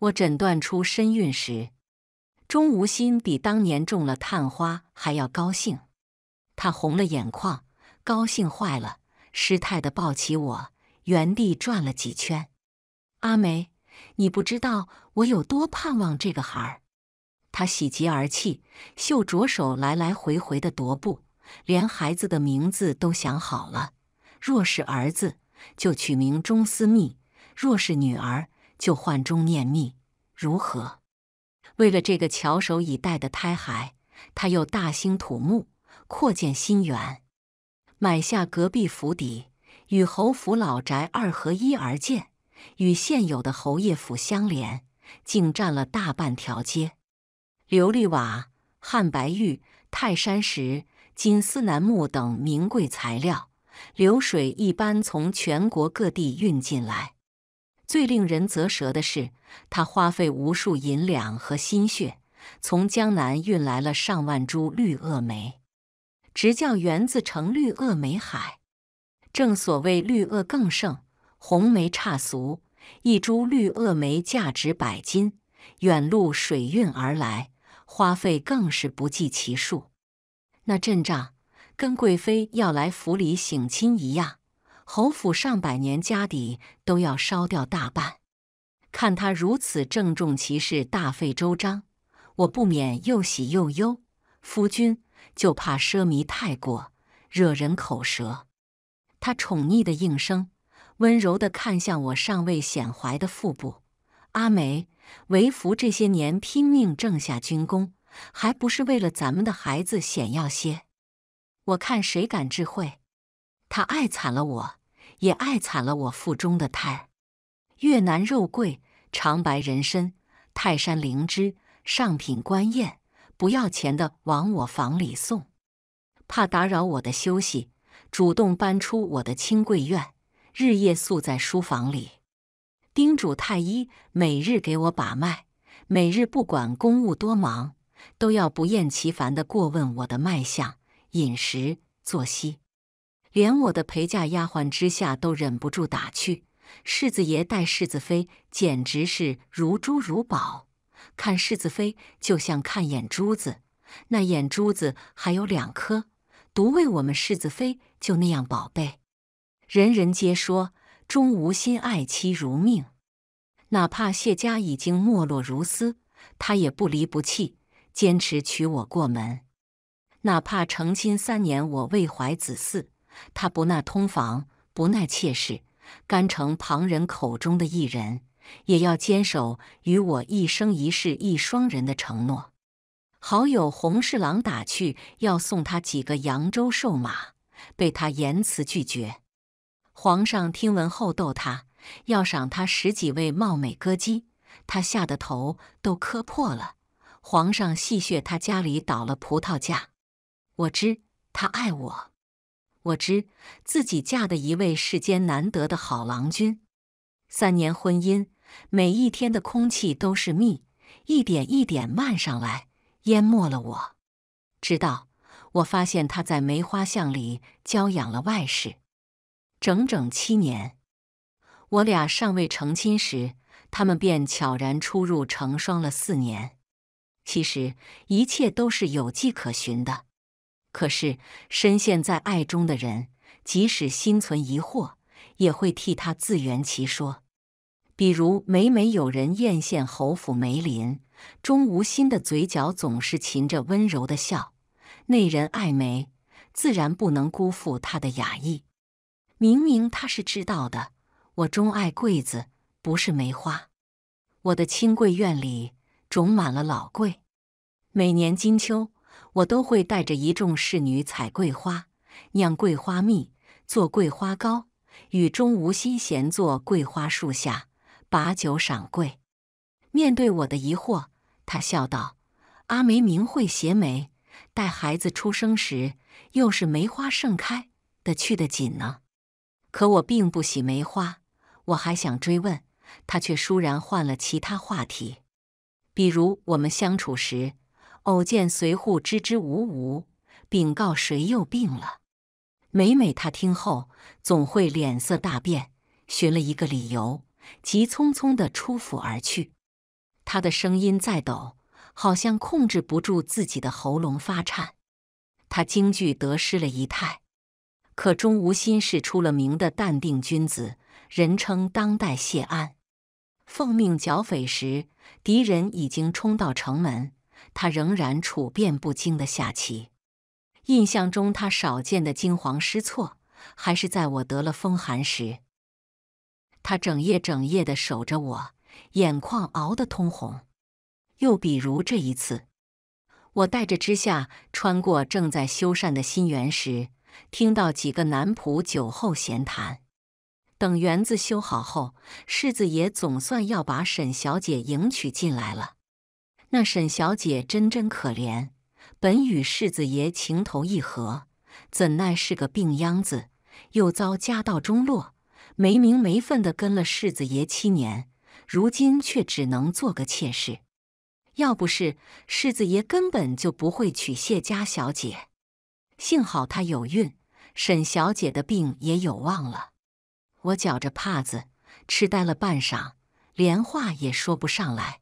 我诊断出身孕时，钟无心比当年中了探花还要高兴，他红了眼眶，高兴坏了，失态的抱起我，原地转了几圈。阿梅，你不知道我有多盼望这个孩儿，他喜极而泣，秀着手来来回回的踱步，连孩子的名字都想好了。若是儿子，就取名钟思密；若是女儿，就换中念密如何？为了这个翘首以待的胎孩，他又大兴土木，扩建新园，买下隔壁府邸，与侯府老宅二合一而建，与现有的侯爷府相连，竟占了大半条街。琉璃瓦、汉白玉、泰山石、金丝楠木等名贵材料，流水一般从全国各地运进来。最令人啧舌的是，他花费无数银两和心血，从江南运来了上万株绿萼梅，直叫园子成绿萼梅海。正所谓“绿萼更胜红梅差俗”，一株绿萼梅价值百金，远路水运而来，花费更是不计其数。那阵仗，跟贵妃要来府里省亲一样。侯府上百年家底都要烧掉大半，看他如此郑重其事，大费周章，我不免又喜又忧。夫君，就怕奢靡太过，惹人口舌。他宠溺的应声，温柔的看向我尚未显怀的腹部。阿梅，为夫这些年拼命挣下军功，还不是为了咱们的孩子显耀些？我看谁敢智慧？他爱惨了我。也爱惨了我腹中的胎。越南肉桂、长白人参、泰山灵芝、上品官燕，不要钱的往我房里送。怕打扰我的休息，主动搬出我的清贵院，日夜宿在书房里。叮嘱太医每日给我把脉，每日不管公务多忙，都要不厌其烦的过问我的脉象、饮食、作息。连我的陪嫁丫鬟之下都忍不住打趣：“世子爷待世子妃，简直是如珠如宝。看世子妃就像看眼珠子，那眼珠子还有两颗，独为我们世子妃就那样宝贝。”人人皆说钟无心爱妻如命，哪怕谢家已经没落如斯，他也不离不弃，坚持娶我过门。哪怕成亲三年，我未怀子嗣。他不纳通房，不纳妾室，甘成旁人口中的一人，也要坚守与我一生一世一双人的承诺。好友洪侍郎打趣要送他几个扬州瘦马，被他言辞拒绝。皇上听闻后逗他，要赏他十几位貌美歌姬，他吓得头都磕破了。皇上戏谑他家里倒了葡萄架，我知他爱我。我知自己嫁的一位世间难得的好郎君，三年婚姻，每一天的空气都是蜜，一点一点漫上来，淹没了我。直到我发现他在梅花巷里教养了外室，整整七年。我俩尚未成亲时，他们便悄然出入成双了四年。其实一切都是有迹可循的。可是，深陷在爱中的人，即使心存疑惑，也会替他自圆其说。比如每每有人艳羡侯府梅林，钟无心的嘴角总是噙着温柔的笑。那人爱梅，自然不能辜负他的雅意。明明他是知道的，我钟爱桂子，不是梅花。我的清桂院里种满了老桂，每年金秋。我都会带着一众侍女采桂花，酿桂花蜜，做桂花糕。雨中无心闲坐桂花树下，把酒赏桂。面对我的疑惑，他笑道：“阿梅名讳携梅，待孩子出生时，又是梅花盛开的，去得紧呢。”可我并不喜梅花，我还想追问，他却倏然换了其他话题，比如我们相处时。偶见随户支支吾吾禀告谁又病了，每每他听后总会脸色大变，寻了一个理由，急匆匆地出府而去。他的声音在抖，好像控制不住自己的喉咙发颤。他惊惧得失了仪态，可钟无心是出了名的淡定君子，人称当代谢安。奉命剿匪时，敌人已经冲到城门。他仍然处变不惊的下棋。印象中，他少见的惊慌失措，还是在我得了风寒时。他整夜整夜的守着我，眼眶熬得通红。又比如这一次，我带着之下穿过正在修缮的新园时，听到几个男仆酒后闲谈。等园子修好后，世子爷总算要把沈小姐迎娶进来了。那沈小姐真真可怜，本与世子爷情投意合，怎奈是个病秧子，又遭家道中落，没名没分的跟了世子爷七年，如今却只能做个妾室。要不是世子爷根本就不会娶谢家小姐，幸好她有孕，沈小姐的病也有望了。我搅着帕子，痴呆了半晌，连话也说不上来。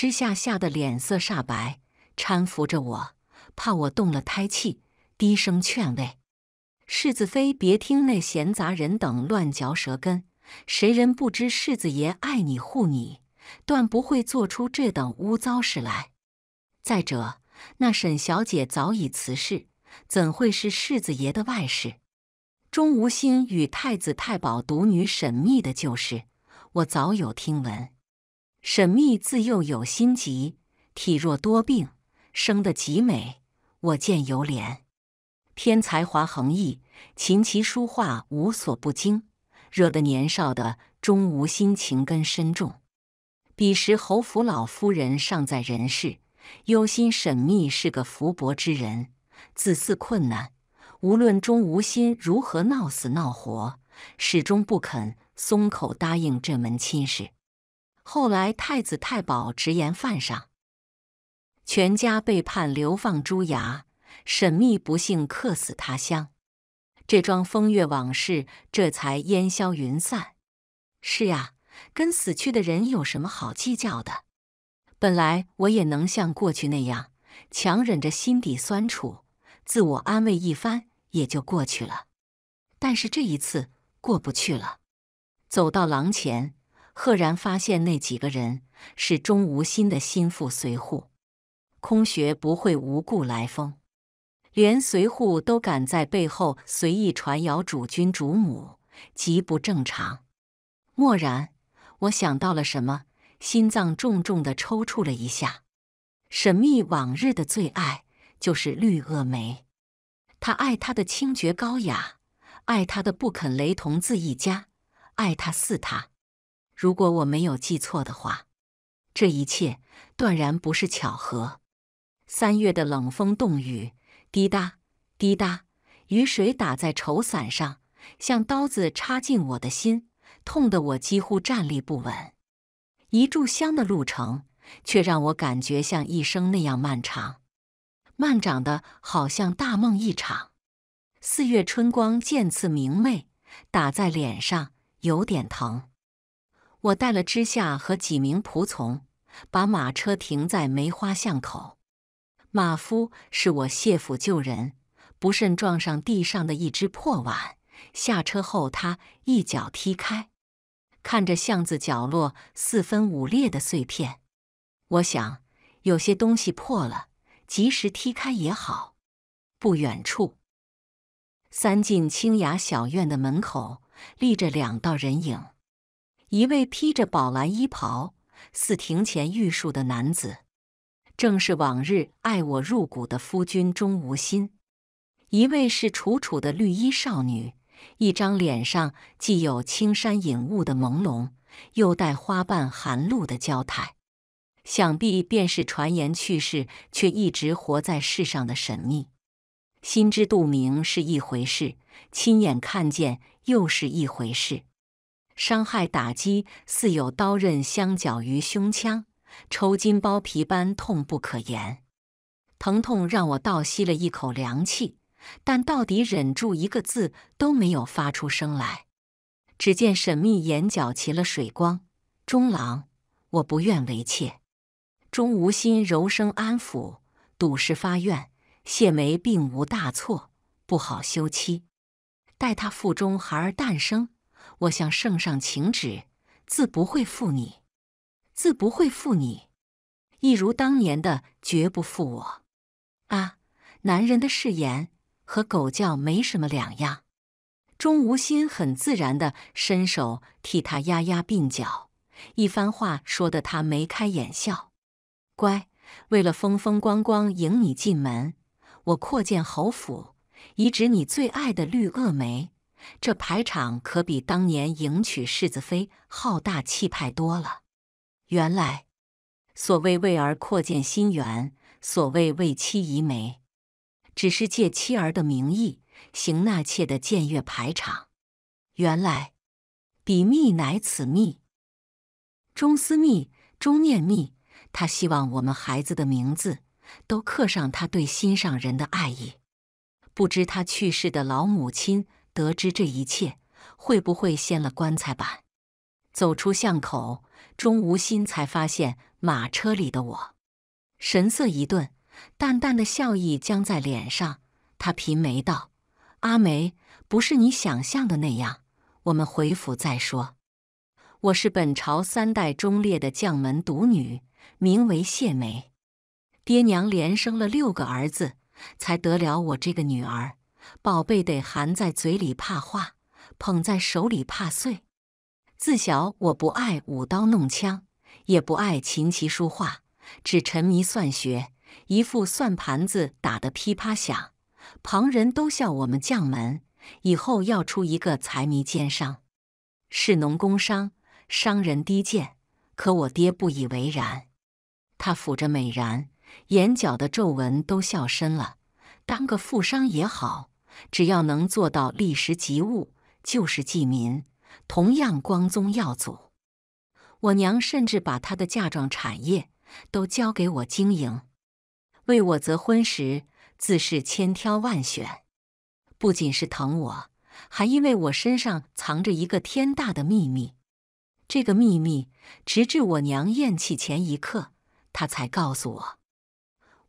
之下吓得脸色煞白，搀扶着我，怕我动了胎气，低声劝慰：“世子妃，别听那闲杂人等乱嚼舌根。谁人不知世子爷爱你护你，断不会做出这等污糟事来。再者，那沈小姐早已辞世，怎会是世子爷的外室？钟无心与太子太保独女沈觅的旧事，我早有听闻。”沈密自幼有心疾，体弱多病，生得极美，我见犹怜。偏才华横溢，琴棋书画无所不精，惹得年少的钟无心情根深重。彼时侯府老夫人尚在人世，忧心沈密是个福薄之人，子嗣困难。无论钟无心如何闹死闹活，始终不肯松口答应这门亲事。后来，太子太保直言犯上，全家被判流放猪牙，沈密不幸客死他乡。这桩风月往事这才烟消云散。是呀，跟死去的人有什么好计较的？本来我也能像过去那样，强忍着心底酸楚，自我安慰一番，也就过去了。但是这一次过不去了。走到廊前。赫然发现那几个人是钟无心的心腹随护，空穴不会无故来风，连随护都敢在背后随意传谣主君主母，极不正常。蓦然，我想到了什么，心脏重重的抽搐了一下。沈秘往日的最爱就是绿萼梅，他爱她的清绝高雅，爱她的不肯雷同自一家，爱她似她。如果我没有记错的话，这一切断然不是巧合。三月的冷风冻雨，滴答滴答，雨水打在绸伞上，像刀子插进我的心，痛得我几乎站立不稳。一炷香的路程，却让我感觉像一生那样漫长，漫长的好像大梦一场。四月春光渐次明媚，打在脸上有点疼。我带了之下和几名仆从，把马车停在梅花巷口。马夫是我谢府旧人，不慎撞上地上的一只破碗。下车后，他一脚踢开，看着巷子角落四分五裂的碎片。我想，有些东西破了，及时踢开也好。不远处，三进清雅小院的门口立着两道人影。一位披着宝蓝衣袍、似庭前玉树的男子，正是往日爱我入骨的夫君钟无心。一位是楚楚的绿衣少女，一张脸上既有青山隐雾的朦胧，又带花瓣含露的娇态，想必便是传言去世却一直活在世上的神秘。心知肚明是一回事，亲眼看见又是一回事。伤害打击似有刀刃相绞于胸腔，抽筋剥皮般痛不可言。疼痛让我倒吸了一口凉气，但到底忍住，一个字都没有发出声来。只见沈秘眼角起了水光。中郎，我不愿为妾。钟无心柔声安抚，赌誓发愿，谢梅并无大错，不好休妻。待她腹中孩儿诞生。我向圣上请旨，自不会负你，自不会负你，一如当年的绝不负我。啊，男人的誓言和狗叫没什么两样。钟无心很自然的伸手替他压压鬓角，一番话说得他眉开眼笑。乖，为了风风光光迎你进门，我扩建侯府，移植你最爱的绿萼梅。这排场可比当年迎娶世子妃浩大气派多了。原来，所谓为儿扩建新园，所谓为妻移媒，只是借妻儿的名义行纳妾的僭越排场。原来，彼密乃此密，钟思密，钟念密，他希望我们孩子的名字都刻上他对心上人的爱意。不知他去世的老母亲。得知这一切，会不会掀了棺材板？走出巷口，钟无心才发现马车里的我，神色一顿，淡淡的笑意僵在脸上。他颦眉道：“阿梅，不是你想象的那样，我们回府再说。”我是本朝三代忠烈的将门独女，名为谢梅。爹娘连生了六个儿子，才得了我这个女儿。宝贝得含在嘴里怕化，捧在手里怕碎。自小我不爱舞刀弄枪，也不爱琴棋书画，只沉迷算学，一副算盘子打得噼啪响。旁人都笑我们将门，以后要出一个财迷奸商。是农工商，商人低贱，可我爹不以为然。他抚着美髯，眼角的皱纹都笑深了。当个富商也好。只要能做到立时及物，就是济民，同样光宗耀祖。我娘甚至把她的嫁妆产业都交给我经营。为我择婚时，自是千挑万选。不仅是疼我，还因为我身上藏着一个天大的秘密。这个秘密，直至我娘咽气前一刻，她才告诉我。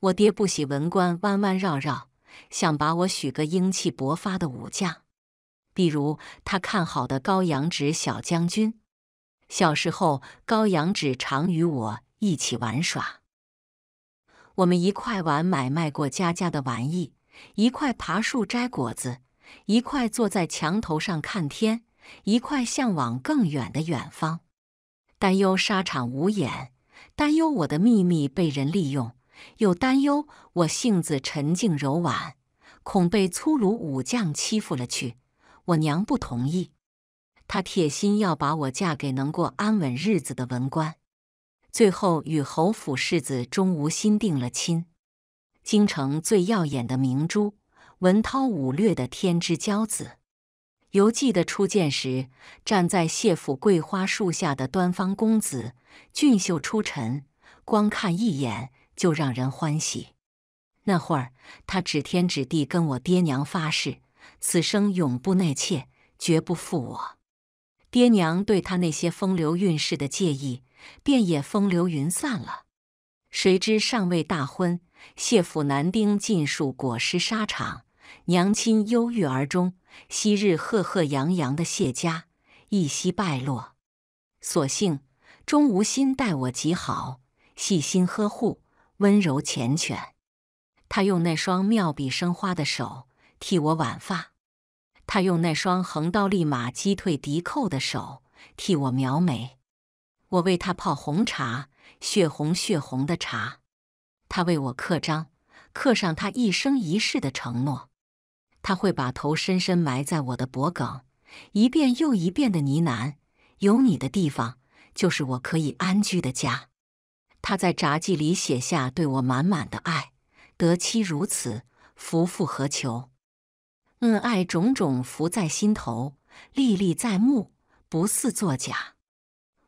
我爹不喜文官弯弯绕绕。想把我许个英气勃发的武将，比如他看好的高阳指小将军。小时候，高阳指常与我一起玩耍，我们一块玩买卖过家家的玩意，一块爬树摘果子，一块坐在墙头上看天，一块向往更远的远方。担忧沙场无眼，担忧我的秘密被人利用。又担忧我性子沉静柔婉，恐被粗鲁武将欺负了去。我娘不同意，她铁心要把我嫁给能过安稳日子的文官。最后与侯府世子钟无心定了亲。京城最耀眼的明珠，文韬武略的天之骄子。犹记得初见时，站在谢府桂花树下的端方公子，俊秀出尘，光看一眼。就让人欢喜。那会儿，他指天指地跟我爹娘发誓，此生永不纳妾，绝不负我爹娘。对他那些风流韵事的介意，便也风流云散了。谁知尚未大婚，谢府男丁尽数裹尸沙场，娘亲忧郁而终。昔日赫赫扬扬的谢家一夕败落。所幸钟无心待我极好，细心呵护。温柔缱绻，他用那双妙笔生花的手替我挽发；他用那双横刀立马击退敌寇的手替我描眉。我为他泡红茶，血红血红的茶；他为我刻章，刻上他一生一世的承诺。他会把头深深埋在我的脖梗，一遍又一遍的呢喃：“有你的地方，就是我可以安居的家。”他在札记里写下对我满满的爱，得妻如此，夫复何求？恩爱种种伏在心头，历历在目，不似作假。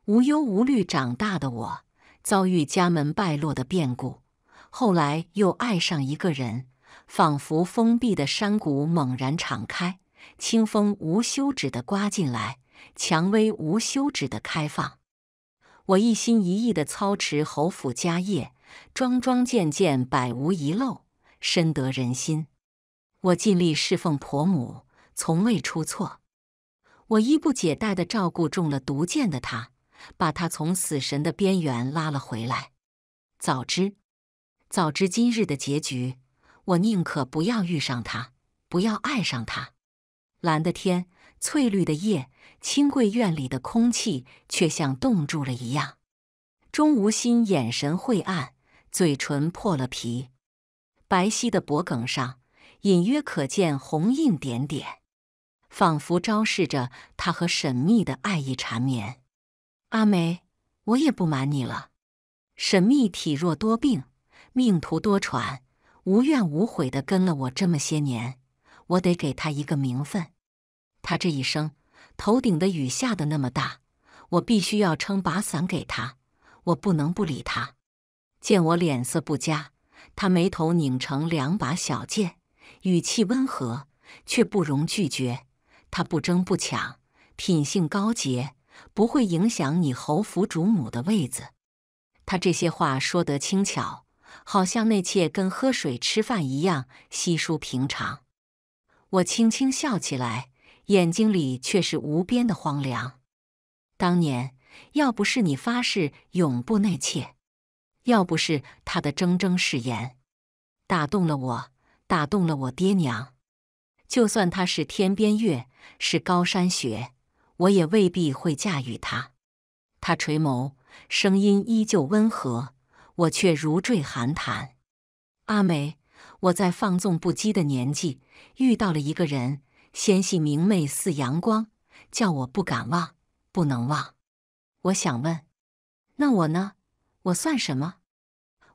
无忧无虑长大的我，遭遇家门败落的变故，后来又爱上一个人，仿佛封闭的山谷猛然敞开，清风无休止的刮进来，蔷薇无休止的开放。我一心一意地操持侯府家业，桩桩件件百无遗漏，深得人心。我尽力侍奉婆母，从未出错。我衣不解带地照顾中了毒箭的他，把他从死神的边缘拉了回来。早知，早知今日的结局，我宁可不要遇上他，不要爱上他。蓝的天，翠绿的叶。清贵院里的空气却像冻住了一样。钟无心眼神晦暗，嘴唇破了皮，白皙的脖梗上隐约可见红印点点，仿佛昭示着他和沈秘的爱意缠绵。阿梅，我也不瞒你了，沈秘体弱多病，命途多舛，无怨无悔的跟了我这么些年，我得给他一个名分。他这一生。头顶的雨下的那么大，我必须要撑把伞给他，我不能不理他。见我脸色不佳，他眉头拧成两把小剑，语气温和，却不容拒绝。他不争不抢，品性高洁，不会影响你侯府主母的位子。他这些话说得轻巧，好像那妾跟喝水吃饭一样稀疏平常。我轻轻笑起来。眼睛里却是无边的荒凉。当年要不是你发誓永不内妾，要不是他的铮铮誓言打动了我，打动了我爹娘，就算他是天边月，是高山雪，我也未必会驾驭他。他垂眸，声音依旧温和，我却如坠寒潭。阿美，我在放纵不羁的年纪遇到了一个人。纤细明媚似阳光，叫我不敢忘，不能忘。我想问，那我呢？我算什么？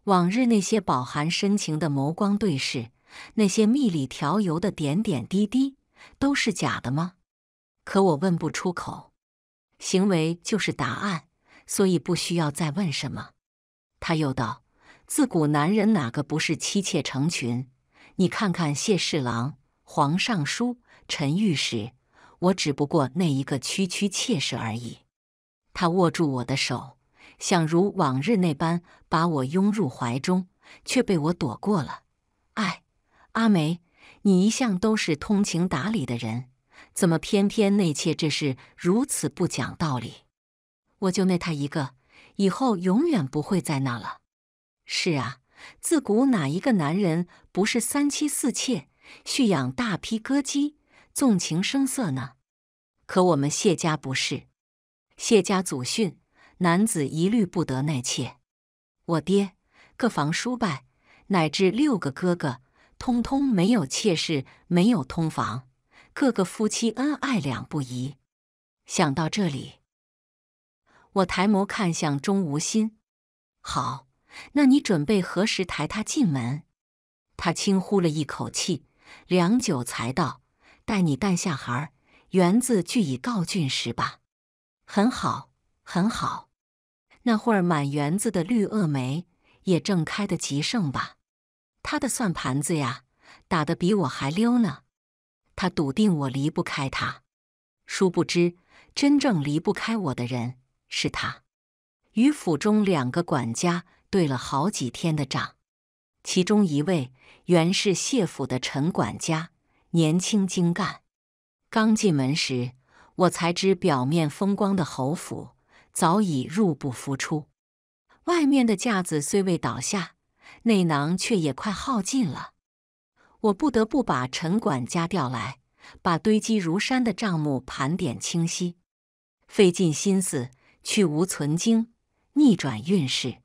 往日那些饱含深情的眸光对视，那些蜜里调油的点点滴滴，都是假的吗？可我问不出口，行为就是答案，所以不需要再问什么。他又道：自古男人哪个不是妻妾成群？你看看谢侍郎、黄尚书。沉郁时，我只不过那一个区区妾室而已。他握住我的手，想如往日那般把我拥入怀中，却被我躲过了。哎，阿梅，你一向都是通情达理的人，怎么偏偏内妾这事如此不讲道理？我就那他一个，以后永远不会在那了。是啊，自古哪一个男人不是三妻四妾，蓄养大批歌姬？纵情声色呢？可我们谢家不是？谢家祖训，男子一律不得纳妾。我爹、各房叔伯，乃至六个哥哥，通通没有妾室，没有通房，各个夫妻恩爱两不疑。想到这里，我抬眸看向钟无心。好，那你准备何时抬他进门？他轻呼了一口气，良久才道。待你诞下孩儿，园子俱已告竣时吧。很好，很好。那会儿满园子的绿萼梅也正开得极盛吧。他的算盘子呀，打得比我还溜呢。他笃定我离不开他，殊不知真正离不开我的人是他。与府中两个管家对了好几天的账，其中一位原是谢府的陈管家。年轻精干，刚进门时，我才知表面风光的侯府早已入不敷出。外面的架子虽未倒下，内囊却也快耗尽了。我不得不把陈管家调来，把堆积如山的账目盘点清晰，费尽心思去无存精，逆转运势。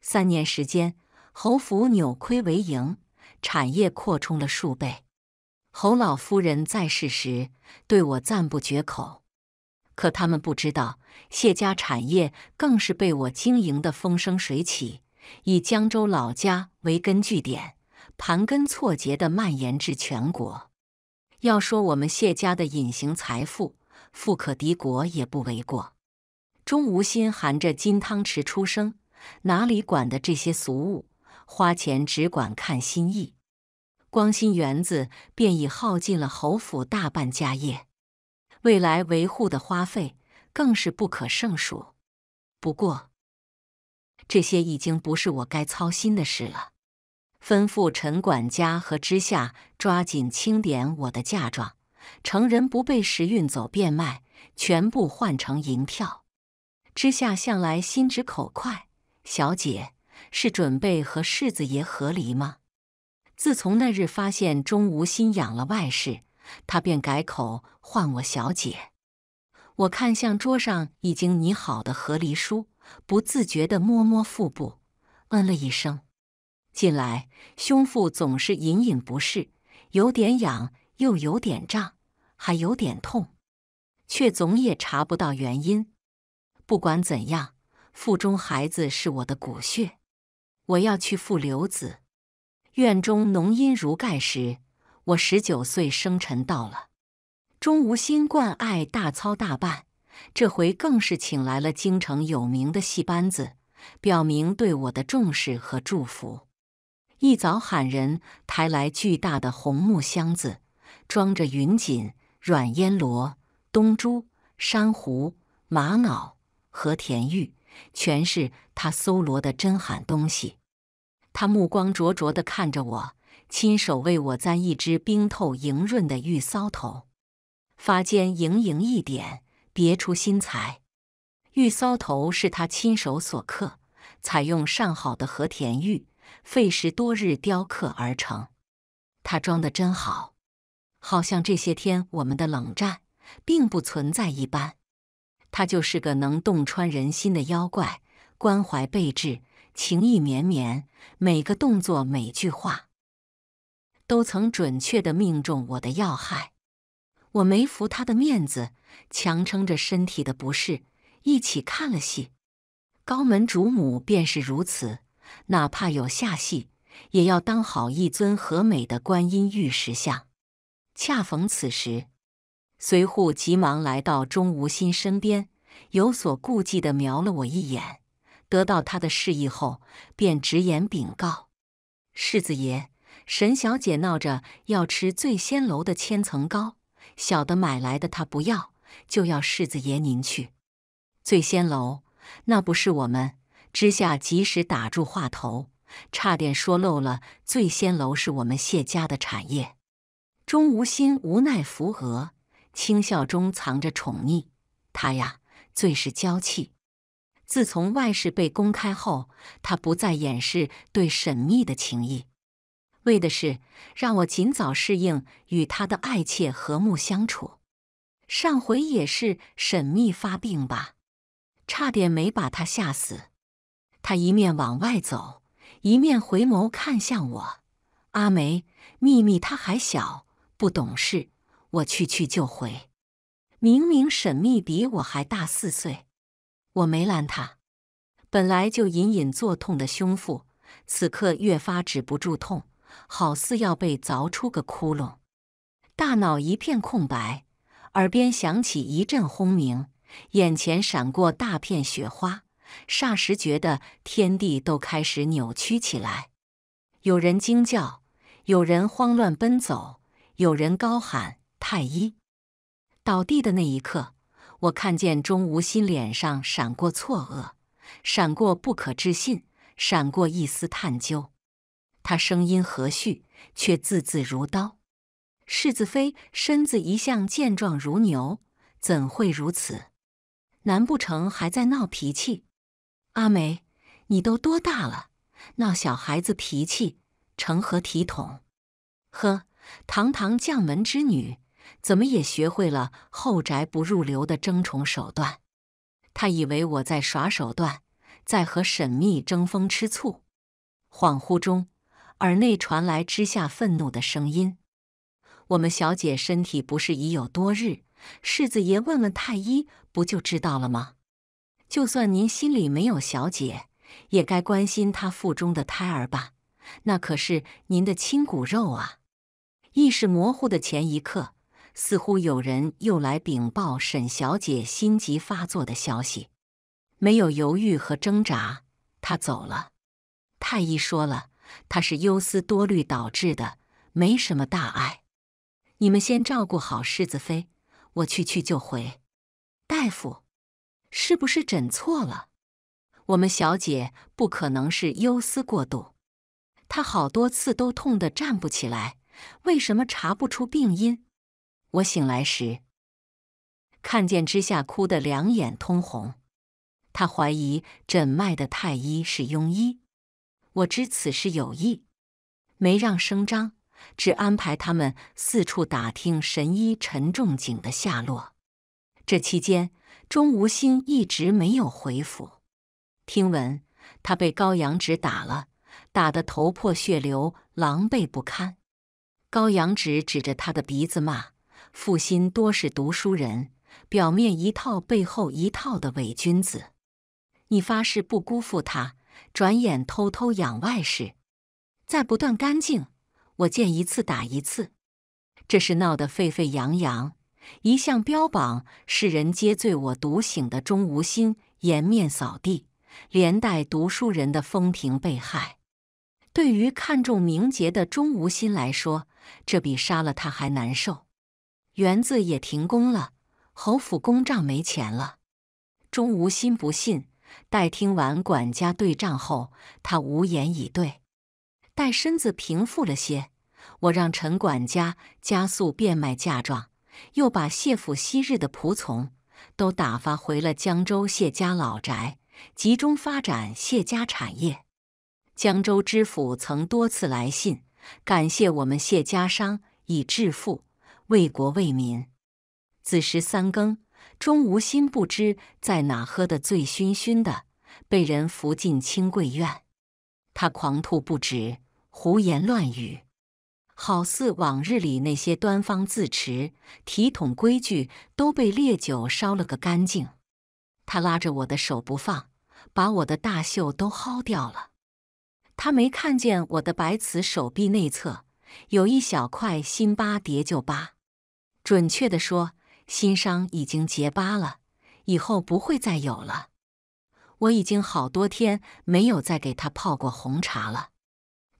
三年时间，侯府扭亏为盈，产业扩充了数倍。侯老夫人在世时对我赞不绝口，可他们不知道谢家产业更是被我经营的风生水起，以江州老家为根据点，盘根错节的蔓延至全国。要说我们谢家的隐形财富，富可敌国也不为过。钟无心含着金汤匙出生，哪里管的这些俗物？花钱只管看心意。光新园子便已耗尽了侯府大半家业，未来维护的花费更是不可胜数。不过，这些已经不是我该操心的事了。吩咐陈管家和之下抓紧清点我的嫁妆，成人不被时运走变卖，全部换成银票。之下向来心直口快，小姐是准备和世子爷和离吗？自从那日发现钟无心养了外室，他便改口唤我小姐。我看向桌上已经拟好的和离书，不自觉地摸摸腹部，嗯了一声。近来胸腹总是隐隐不适，有点痒，又有点胀，还有点痛，却总也查不到原因。不管怎样，腹中孩子是我的骨血，我要去腹留子。院中浓阴如盖时，我十九岁生辰到了，钟无心惯爱大操大办。这回更是请来了京城有名的戏班子，表明对我的重视和祝福。一早喊人抬来巨大的红木箱子，装着云锦、软烟罗、东珠、珊瑚、玛瑙、和田玉，全是他搜罗的珍罕东西。他目光灼灼的看着我，亲手为我簪一只冰透莹润的玉搔头，发间盈盈一点，别出心裁。玉搔头是他亲手所刻，采用上好的和田玉，费时多日雕刻而成。他装的真好，好像这些天我们的冷战并不存在一般。他就是个能洞穿人心的妖怪，关怀备至。情意绵绵，每个动作、每句话，都曾准确的命中我的要害。我没服他的面子，强撑着身体的不适，一起看了戏。高门主母便是如此，哪怕有下戏，也要当好一尊和美的观音玉石像。恰逢此时，随护急忙来到钟无心身边，有所顾忌的瞄了我一眼。得到他的示意后，便直言禀告世子爷：“沈小姐闹着要吃醉仙楼的千层糕，小的买来的她不要，就要世子爷您去醉仙楼。那不是我们。”之下及时打住话头，差点说漏了。醉仙楼是我们谢家的产业。钟无心无奈扶额，轻笑中藏着宠溺。他呀，最是娇气。自从外事被公开后，他不再掩饰对沈秘的情谊，为的是让我尽早适应与他的爱妾和睦相处。上回也是沈秘发病吧，差点没把他吓死。他一面往外走，一面回眸看向我：“阿梅，秘密他还小，不懂事，我去去就回。”明明沈秘比我还大四岁。我没拦他，本来就隐隐作痛的胸腹，此刻越发止不住痛，好似要被凿出个窟窿。大脑一片空白，耳边响起一阵轰鸣，眼前闪过大片雪花，霎时觉得天地都开始扭曲起来。有人惊叫，有人慌乱奔走，有人高喊“太医”。倒地的那一刻。我看见钟无心脸上闪过错愕，闪过不可置信，闪过一丝探究。他声音和煦，却字字如刀。世子妃身子一向健壮如牛，怎会如此？难不成还在闹脾气？阿梅，你都多大了，闹小孩子脾气，成何体统？呵，堂堂将门之女。怎么也学会了后宅不入流的争宠手段？他以为我在耍手段，在和沈秘争风吃醋。恍惚中，耳内传来之下愤怒的声音：“我们小姐身体不适已有多日，世子爷问问太医不就知道了吗？就算您心里没有小姐，也该关心她腹中的胎儿吧？那可是您的亲骨肉啊！”意识模糊的前一刻。似乎有人又来禀报沈小姐心急发作的消息。没有犹豫和挣扎，她走了。太医说了，她是忧思多虑导致的，没什么大碍。你们先照顾好世子妃，我去去就回。大夫，是不是诊错了？我们小姐不可能是忧思过度，她好多次都痛得站不起来，为什么查不出病因？我醒来时，看见之下哭得两眼通红。他怀疑诊脉的太医是庸医。我知此事有意，没让声张，只安排他们四处打听神医陈仲景的下落。这期间，钟无心一直没有回府。听闻他被高阳直打了，打得头破血流，狼狈不堪。高阳直指着他的鼻子骂。负心多是读书人，表面一套背后一套的伪君子。你发誓不辜负他，转眼偷偷养外室，再不断干净，我见一次打一次。这事闹得沸沸扬扬，一向标榜世人皆醉我独醒的钟无心颜面扫地，连带读书人的风评被害。对于看重名节的钟无心来说，这比杀了他还难受。园子也停工了，侯府公账没钱了。钟无心不信，待听完管家对账后，他无言以对。待身子平复了些，我让陈管家加速变卖嫁妆，又把谢府昔日的仆从都打发回了江州谢家老宅，集中发展谢家产业。江州知府曾多次来信感谢我们谢家商以致富。为国为民。子时三更，钟无心不知在哪喝得醉醺醺的，被人扶进清贵院。他狂吐不止，胡言乱语，好似往日里那些端方自持、体统规矩都被烈酒烧了个干净。他拉着我的手不放，把我的大袖都薅掉了。他没看见我的白瓷手臂内侧有一小块新疤叠旧疤。准确地说，心伤已经结疤了，以后不会再有了。我已经好多天没有再给他泡过红茶了。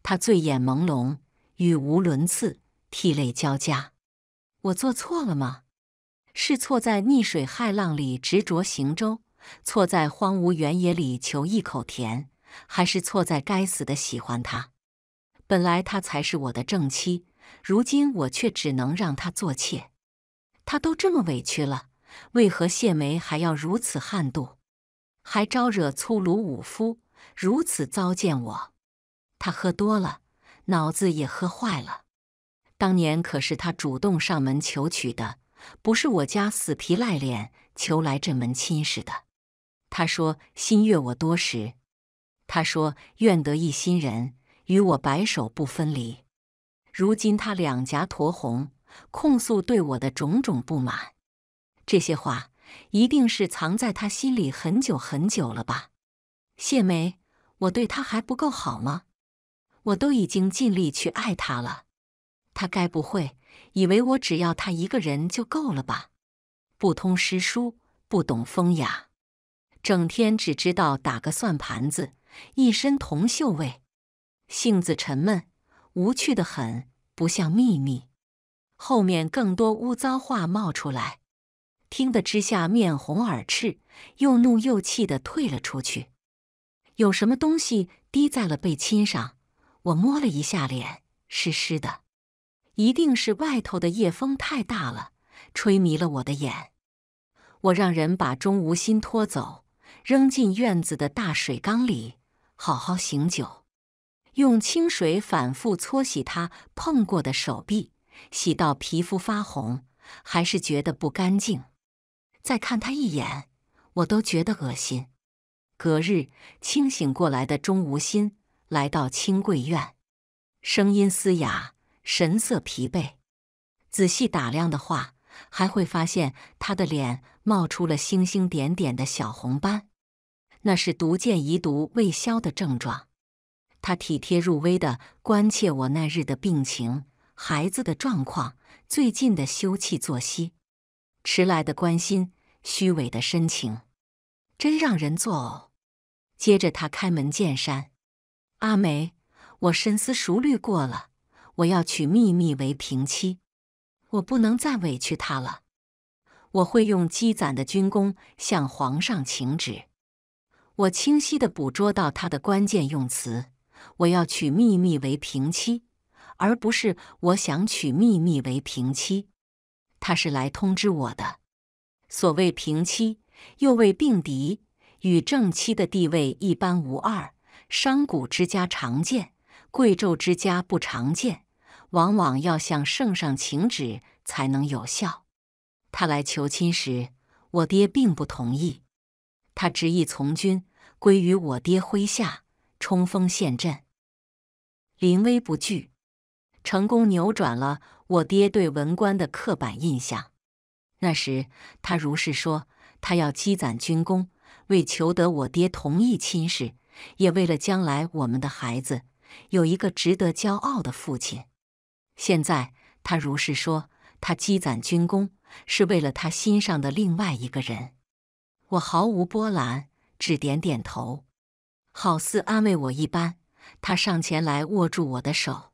他醉眼朦胧，语无伦次，涕泪交加。我做错了吗？是错在逆水骇浪里执着行舟，错在荒芜原野里求一口甜，还是错在该死的喜欢他？本来他才是我的正妻，如今我却只能让他做妾。他都这么委屈了，为何谢梅还要如此悍妒，还招惹粗鲁武夫，如此糟践我？他喝多了，脑子也喝坏了。当年可是他主动上门求娶的，不是我家死皮赖脸求来这门亲事的。他说心悦我多时，他说愿得一心人，与我白首不分离。如今他两颊酡红。控诉对我的种种不满，这些话一定是藏在他心里很久很久了吧？谢梅，我对他还不够好吗？我都已经尽力去爱他了，他该不会以为我只要他一个人就够了吧？不通诗书，不懂风雅，整天只知道打个算盘子，一身铜锈味，性子沉闷，无趣的很，不像秘密。后面更多污糟话冒出来，听得之下面红耳赤，又怒又气的退了出去。有什么东西滴在了被亲上？我摸了一下脸，湿湿的，一定是外头的夜风太大了，吹迷了我的眼。我让人把钟无心拖走，扔进院子的大水缸里，好好醒酒，用清水反复搓洗他碰过的手臂。洗到皮肤发红，还是觉得不干净。再看他一眼，我都觉得恶心。隔日清醒过来的钟无心来到清贵院，声音嘶哑，神色疲惫。仔细打量的话，还会发现他的脸冒出了星星点点的小红斑，那是毒箭遗毒未消的症状。他体贴入微的关切我那日的病情。孩子的状况，最近的休憩作息，迟来的关心，虚伪的深情，真让人作呕。接着他开门见山：“阿梅，我深思熟虑过了，我要娶秘密为平妻，我不能再委屈她了。我会用积攒的军功向皇上请旨。”我清晰地捕捉到他的关键用词：“我要娶秘密为平妻。”而不是我想娶秘密为平妻，他是来通知我的。所谓平妻，又为病敌，与正妻的地位一般无二。商贾之家常见，贵胄之家不常见，往往要向圣上请旨才能有效。他来求亲时，我爹并不同意。他执意从军，归于我爹麾下，冲锋陷阵，临危不惧。成功扭转了我爹对文官的刻板印象。那时他如是说：“他要积攒军功，为求得我爹同意亲事，也为了将来我们的孩子有一个值得骄傲的父亲。”现在他如是说：“他积攒军功是为了他心上的另外一个人。”我毫无波澜，只点点头，好似安慰我一般。他上前来握住我的手。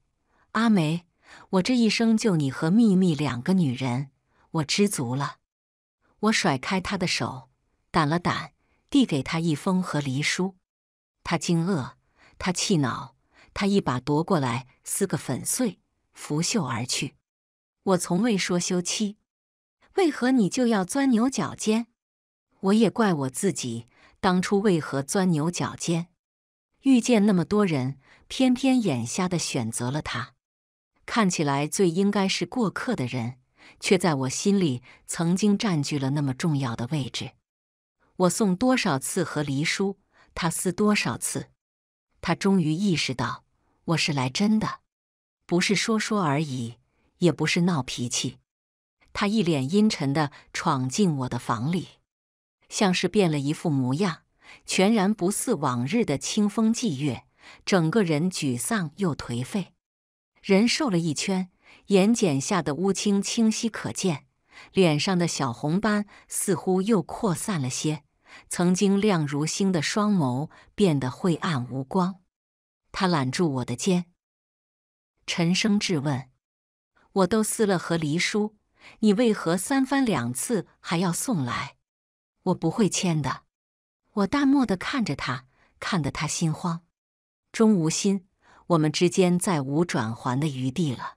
阿梅，我这一生就你和秘密两个女人，我知足了。我甩开她的手，掸了掸，递给她一封和离书。他惊愕，他气恼，他一把夺过来，撕个粉碎，拂袖而去。我从未说休妻，为何你就要钻牛角尖？我也怪我自己，当初为何钻牛角尖？遇见那么多人，偏偏眼瞎的选择了他。看起来最应该是过客的人，却在我心里曾经占据了那么重要的位置。我送多少次和离书，他撕多少次。他终于意识到我是来真的，不是说说而已，也不是闹脾气。他一脸阴沉的闯进我的房里，像是变了一副模样，全然不似往日的清风霁月，整个人沮丧又颓废。人瘦了一圈，眼睑下的乌青清晰可见，脸上的小红斑似乎又扩散了些。曾经亮如星的双眸变得晦暗无光。他揽住我的肩，沉声质问：“我都撕了和离书，你为何三番两次还要送来？我不会签的。”我淡漠的看着他，看得他心慌。钟无心。我们之间再无转圜的余地了。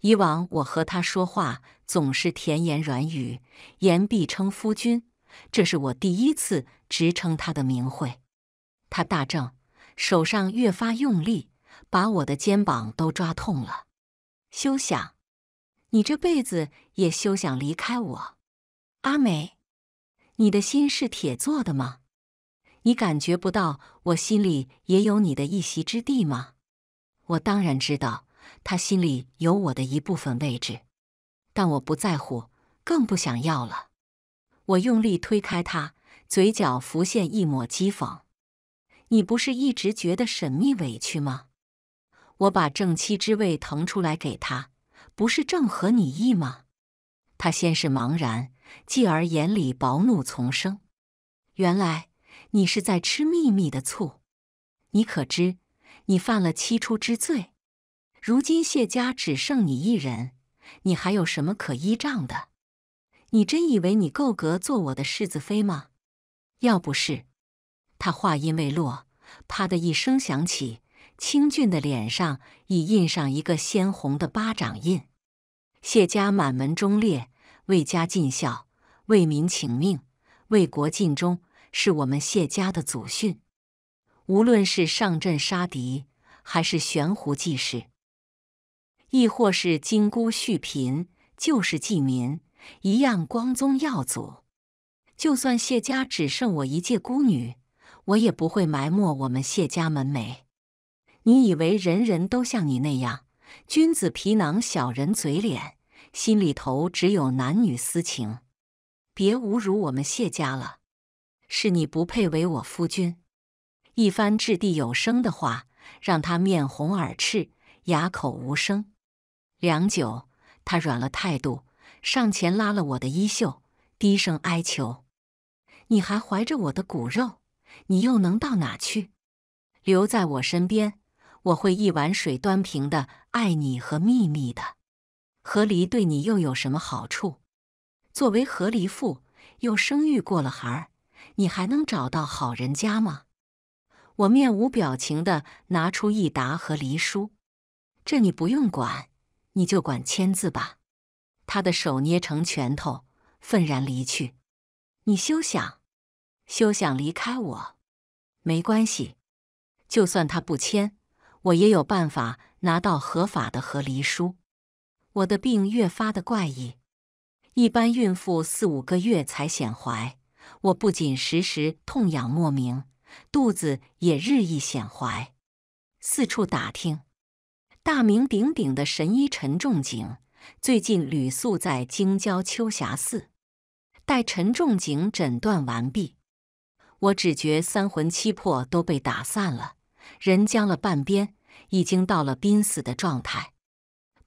以往我和他说话总是甜言软语，言必称夫君，这是我第一次直称他的名讳。他大怔，手上越发用力，把我的肩膀都抓痛了。休想，你这辈子也休想离开我，阿美，你的心是铁做的吗？你感觉不到我心里也有你的一席之地吗？我当然知道，他心里有我的一部分位置，但我不在乎，更不想要了。我用力推开他，嘴角浮现一抹讥讽：“你不是一直觉得沈秘委屈吗？我把正妻之位腾出来给他，不是正合你意吗？”他先是茫然，继而眼里薄怒丛生。原来你是在吃秘密的醋，你可知？你犯了七出之罪，如今谢家只剩你一人，你还有什么可依仗的？你真以为你够格做我的世子妃吗？要不是他话音未落，啪的一声响起，清俊的脸上已印上一个鲜红的巴掌印。谢家满门忠烈，为家尽孝，为民请命，为国尽忠，是我们谢家的祖训。无论是上阵杀敌，还是悬壶济世，亦或是金孤续贫、就世济民，一样光宗耀祖。就算谢家只剩我一介孤女，我也不会埋没我们谢家门楣。你以为人人都像你那样，君子皮囊、小人嘴脸，心里头只有男女私情？别侮辱我们谢家了，是你不配为我夫君。一番掷地有声的话，让他面红耳赤，哑口无声。良久，他软了态度，上前拉了我的衣袖，低声哀求：“你还怀着我的骨肉，你又能到哪去？留在我身边，我会一碗水端平的，爱你和秘密的。和离对你又有什么好处？作为和离父，又生育过了孩儿，你还能找到好人家吗？”我面无表情的拿出一沓和离书，这你不用管，你就管签字吧。他的手捏成拳头，愤然离去。你休想，休想离开我。没关系，就算他不签，我也有办法拿到合法的和离书。我的病越发的怪异，一般孕妇四五个月才显怀，我不仅时时痛痒莫名。肚子也日益显怀，四处打听，大名鼎鼎的神医陈仲景最近旅宿在京郊秋霞寺。待陈仲景诊断完毕，我只觉三魂七魄都被打散了，人僵了半边，已经到了濒死的状态。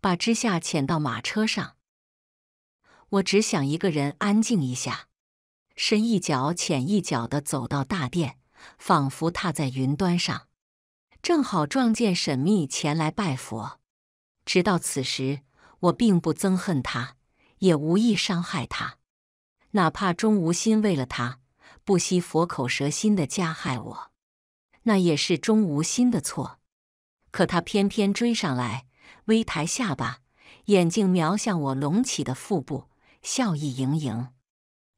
把之下遣到马车上，我只想一个人安静一下，深一脚浅一脚的走到大殿。仿佛踏在云端上，正好撞见沈密前来拜佛。直到此时，我并不憎恨他，也无意伤害他。哪怕钟无心为了他不惜佛口蛇心的加害我，那也是钟无心的错。可他偏偏追上来，微抬下巴，眼睛瞄向我隆起的腹部，笑意盈盈：“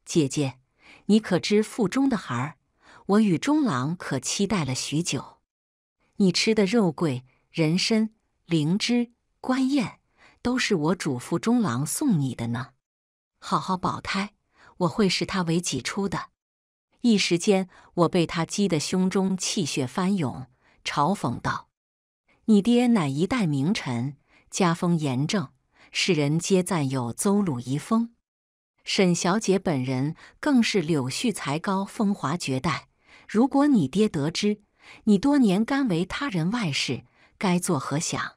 姐姐，你可知腹中的孩儿？”我与中郎可期待了许久，你吃的肉桂、人参、灵芝、官燕，都是我嘱咐中郎送你的呢。好好保胎，我会视他为己出的。一时间，我被他激得胸中气血翻涌，嘲讽道：“你爹乃一代名臣，家风严正，世人皆赞有邹鲁遗风。沈小姐本人更是柳絮才高，风华绝代。”如果你爹得知你多年甘为他人外事，该作何想？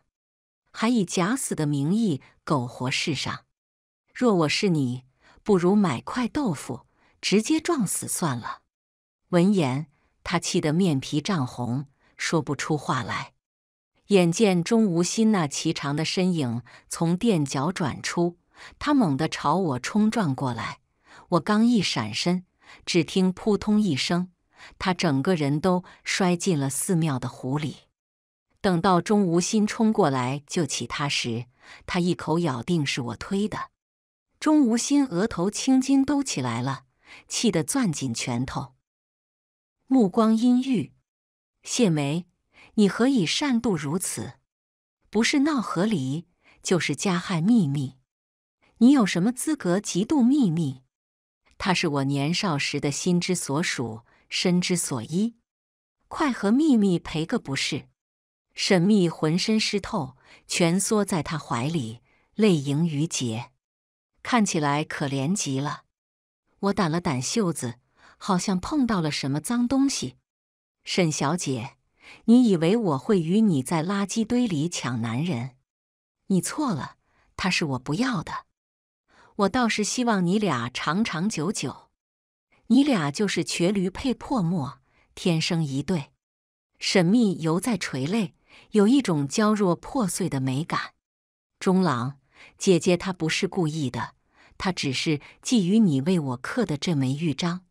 还以假死的名义苟活世上。若我是你，不如买块豆腐直接撞死算了。闻言，他气得面皮涨红，说不出话来。眼见钟无心那颀长的身影从垫脚转出，他猛地朝我冲撞过来。我刚一闪身，只听扑通一声。他整个人都摔进了寺庙的湖里。等到钟无心冲过来救起他时，他一口咬定是我推的。钟无心额头青筋都起来了，气得攥紧拳头，目光阴郁。谢梅，你何以善妒如此？不是闹和离，就是加害秘密。你有什么资格嫉妒秘密？他是我年少时的心之所属。身之所依，快和秘密赔个不是。沈秘浑身湿透，蜷缩在他怀里，泪盈于睫，看起来可怜极了。我掸了掸袖子，好像碰到了什么脏东西。沈小姐，你以为我会与你在垃圾堆里抢男人？你错了，他是我不要的。我倒是希望你俩长长久久。你俩就是瘸驴配破墨，天生一对。沈秘犹在垂泪，有一种娇弱破碎的美感。中郎姐姐，她不是故意的，她只是觊觎你为我刻的这枚玉章，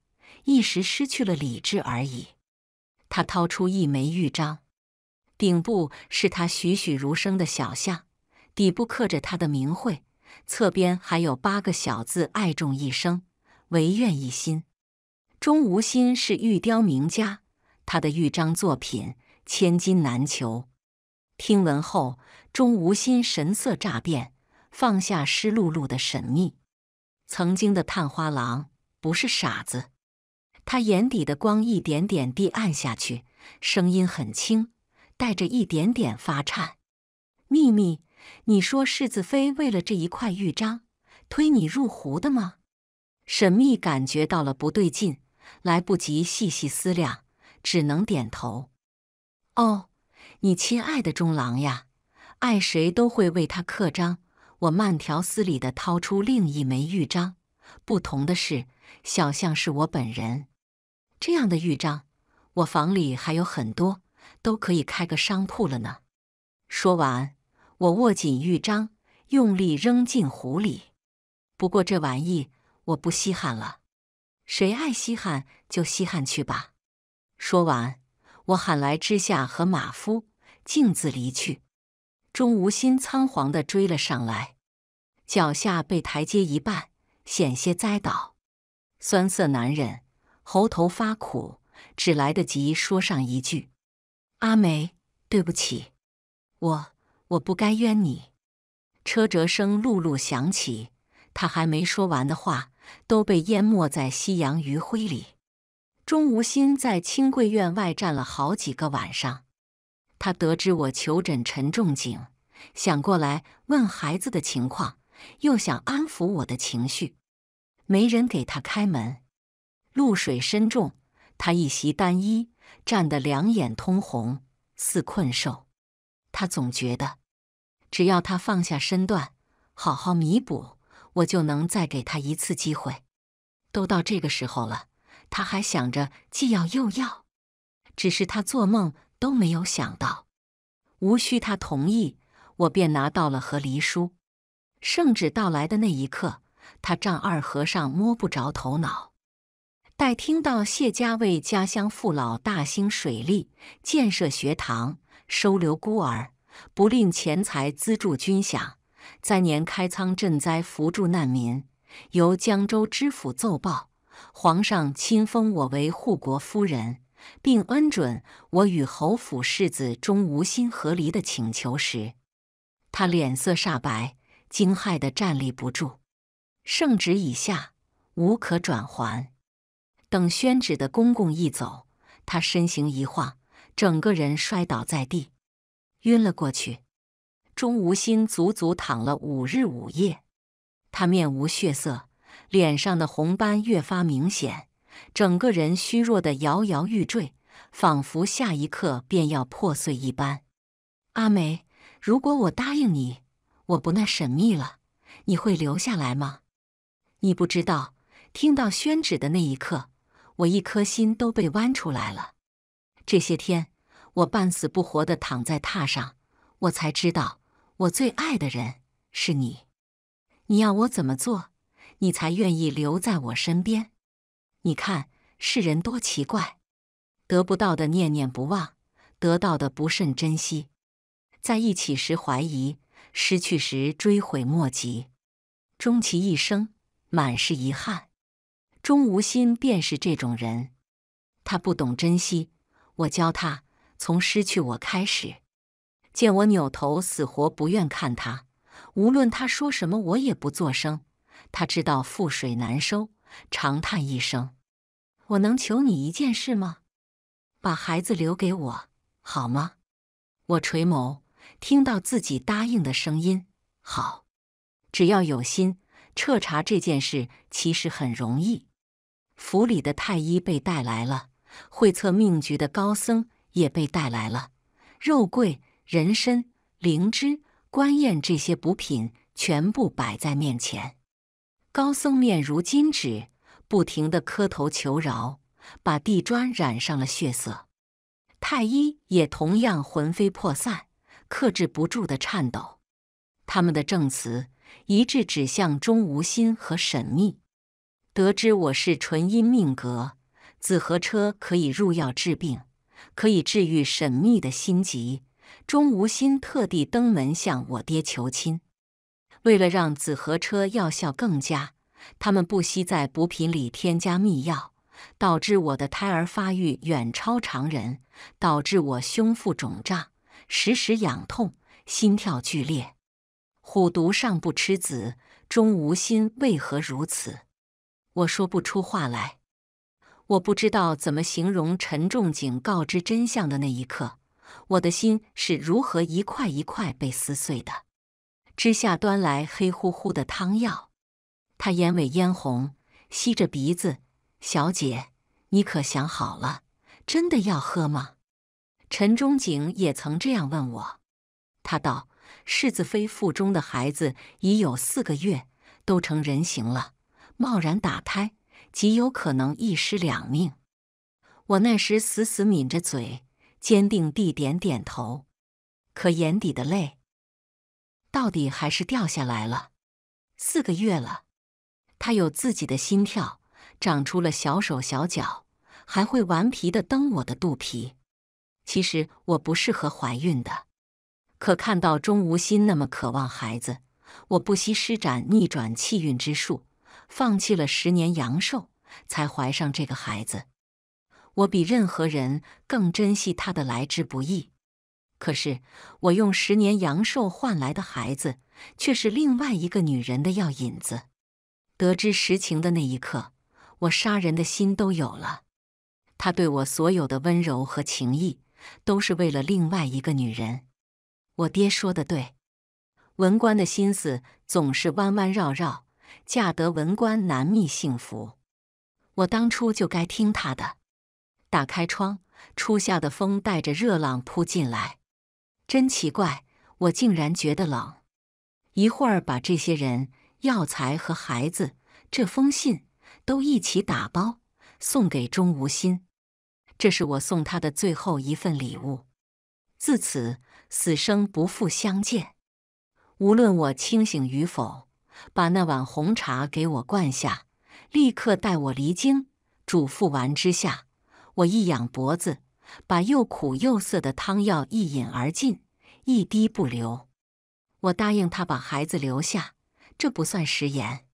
一时失去了理智而已。他掏出一枚玉章，顶部是他栩栩如生的小像，底部刻着他的名讳，侧边还有八个小字：“爱众一生，唯愿一心。”钟无心是玉雕名家，他的玉章作品千金难求。听闻后，钟无心神色乍变，放下湿漉漉的神秘。曾经的探花郎不是傻子，他眼底的光一点点地暗下去，声音很轻，带着一点点发颤。秘密，你说世子妃为了这一块玉章推你入湖的吗？沈秘感觉到了不对劲。来不及细细思量，只能点头。哦，你亲爱的中郎呀，爱谁都会为他刻章。我慢条斯理的掏出另一枚玉章，不同的是，小象是我本人。这样的玉章，我房里还有很多，都可以开个商铺了呢。说完，我握紧玉章，用力扔进湖里。不过这玩意，我不稀罕了。谁爱稀罕就稀罕去吧。说完，我喊来之下和马夫，径自离去。钟无心仓皇地追了上来，脚下被台阶一绊，险些栽倒，酸涩难忍，喉头发苦，只来得及说上一句：“阿梅，对不起，我我不该冤你。”车辙声辘辘响起，他还没说完的话。都被淹没在夕阳余晖里。钟无心在清贵院外站了好几个晚上。他得知我求诊陈仲景，想过来问孩子的情况，又想安抚我的情绪。没人给他开门。露水深重，他一袭单衣，站得两眼通红，似困兽。他总觉得，只要他放下身段，好好弥补。我就能再给他一次机会。都到这个时候了，他还想着既要又要，只是他做梦都没有想到，无需他同意，我便拿到了和离书。圣旨到来的那一刻，他丈二和尚摸不着头脑。待听到谢家为家乡父老大兴水利、建设学堂、收留孤儿、不吝钱财资助军饷。灾年开仓赈灾，扶助难民。由江州知府奏报，皇上亲封我为护国夫人，并恩准我与侯府世子钟无心和离的请求时，他脸色煞白，惊骇的站立不住。圣旨已下，无可转还。等宣旨的公公一走，他身形一晃，整个人摔倒在地，晕了过去。钟无心足足躺了五日五夜，他面无血色，脸上的红斑越发明显，整个人虚弱的摇摇欲坠，仿佛下一刻便要破碎一般。阿梅，如果我答应你，我不那神秘了，你会留下来吗？你不知道，听到宣旨的那一刻，我一颗心都被剜出来了。这些天，我半死不活的躺在榻上，我才知道。我最爱的人是你，你要我怎么做，你才愿意留在我身边？你看，世人多奇怪，得不到的念念不忘，得到的不甚珍惜，在一起时怀疑，失去时追悔莫及，终其一生满是遗憾。钟无心便是这种人，他不懂珍惜，我教他从失去我开始。见我扭头，死活不愿看他，无论他说什么，我也不作声。他知道覆水难收，长叹一声：“我能求你一件事吗？把孩子留给我，好吗？”我垂眸，听到自己答应的声音：“好。”只要有心彻查这件事，其实很容易。府里的太医被带来了，会测命局的高僧也被带来了，肉桂。人参、灵芝、官燕这些补品全部摆在面前，高僧面如金纸，不停地磕头求饶，把地砖染上了血色。太医也同样魂飞魄散，克制不住的颤抖。他们的证词一致指向钟无心和沈密。得知我是纯阴命格，紫河车可以入药治病，可以治愈沈密的心疾。钟无心特地登门向我爹求亲，为了让紫河车药效更佳，他们不惜在补品里添加秘药，导致我的胎儿发育远超常人，导致我胸腹肿胀，时时痒痛，心跳剧烈。虎毒尚不吃子，钟无心为何如此？我说不出话来，我不知道怎么形容陈仲景告知真相的那一刻。我的心是如何一块一块被撕碎的？之下端来黑乎乎的汤药，他眼尾嫣红，吸着鼻子。小姐，你可想好了？真的要喝吗？陈忠景也曾这样问我。他道：“世子妃腹中的孩子已有四个月，都成人形了，贸然打胎，极有可能一尸两命。”我那时死死抿着嘴。坚定地点点头，可眼底的泪，到底还是掉下来了。四个月了，他有自己的心跳，长出了小手小脚，还会顽皮的蹬我的肚皮。其实我不适合怀孕的，可看到钟无心那么渴望孩子，我不惜施展逆转气运之术，放弃了十年阳寿，才怀上这个孩子。我比任何人更珍惜他的来之不易，可是我用十年阳寿换来的孩子，却是另外一个女人的药引子。得知实情的那一刻，我杀人的心都有了。他对我所有的温柔和情意，都是为了另外一个女人。我爹说的对，文官的心思总是弯弯绕绕，嫁得文官难觅幸福。我当初就该听他的。打开窗，初夏的风带着热浪扑进来，真奇怪，我竟然觉得冷。一会儿把这些人、药材和孩子这封信都一起打包，送给钟无心，这是我送他的最后一份礼物。自此，死生不复相见。无论我清醒与否，把那碗红茶给我灌下，立刻带我离京。嘱咐完之下。我一仰脖子，把又苦又涩的汤药一饮而尽，一滴不留。我答应他把孩子留下，这不算食言。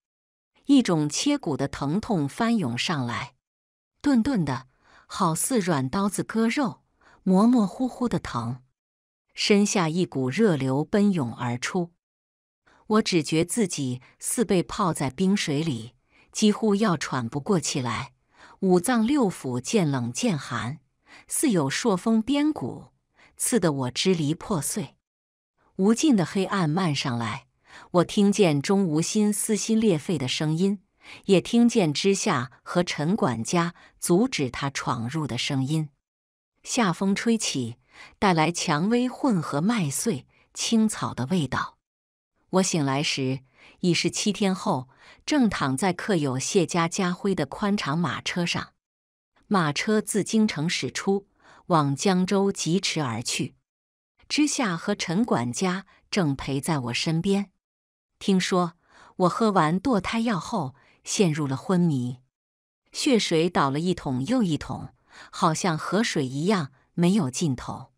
一种切骨的疼痛翻涌上来，钝钝的，好似软刀子割肉，模模糊糊的疼。身下一股热流奔涌而出，我只觉自己似被泡在冰水里，几乎要喘不过气来。五脏六腑渐冷渐寒，似有朔风鞭骨，刺得我支离破碎。无尽的黑暗漫上来，我听见钟无心撕心裂肺的声音，也听见之下和陈管家阻止他闯入的声音。夏风吹起，带来蔷薇混合麦穗、青草的味道。我醒来时。已是七天后，正躺在刻有谢家家徽的宽敞马车上，马车自京城驶出，往江州疾驰而去。知夏和陈管家正陪在我身边。听说我喝完堕胎药后陷入了昏迷，血水倒了一桶又一桶，好像河水一样没有尽头。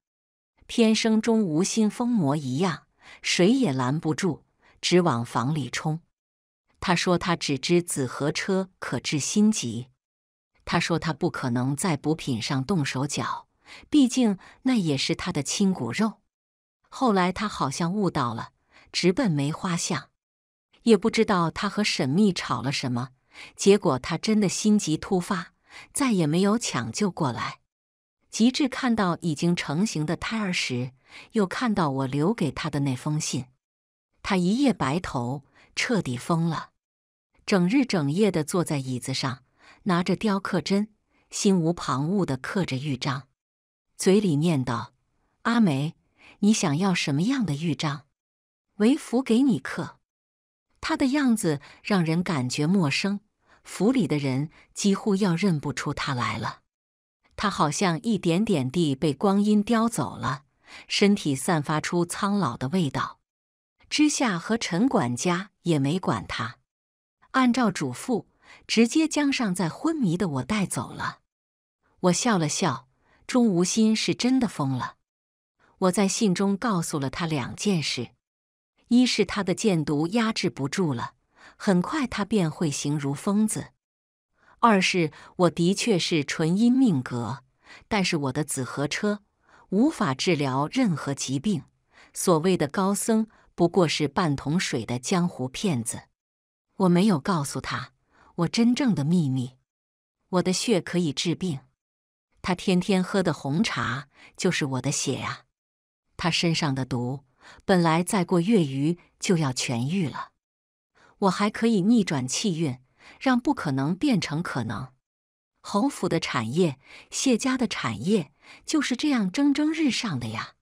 天生中无心疯魔一样，谁也拦不住。直往房里冲。他说：“他只知子和车可治心疾。”他说：“他不可能在补品上动手脚，毕竟那也是他的亲骨肉。”后来他好像悟到了，直奔梅花巷。也不知道他和沈秘吵了什么，结果他真的心急突发，再也没有抢救过来。极致看到已经成型的胎儿时，又看到我留给他的那封信。他一夜白头，彻底疯了，整日整夜的坐在椅子上，拿着雕刻针，心无旁骛的刻着玉章，嘴里念叨：“阿梅，你想要什么样的玉章？为福给你刻。”他的样子让人感觉陌生，府里的人几乎要认不出他来了。他好像一点点地被光阴叼走了，身体散发出苍老的味道。之下和陈管家也没管他，按照嘱咐，直接将尚在昏迷的我带走了。我笑了笑，钟无心是真的疯了。我在信中告诉了他两件事：一是他的剑毒压制不住了，很快他便会形如疯子；二是我的确是纯阴命格，但是我的紫河车无法治疗任何疾病。所谓的高僧。不过是半桶水的江湖骗子，我没有告诉他我真正的秘密。我的血可以治病，他天天喝的红茶就是我的血呀。他身上的毒本来再过月余就要痊愈了，我还可以逆转气运，让不可能变成可能。侯府的产业、谢家的产业就是这样蒸蒸日上的呀。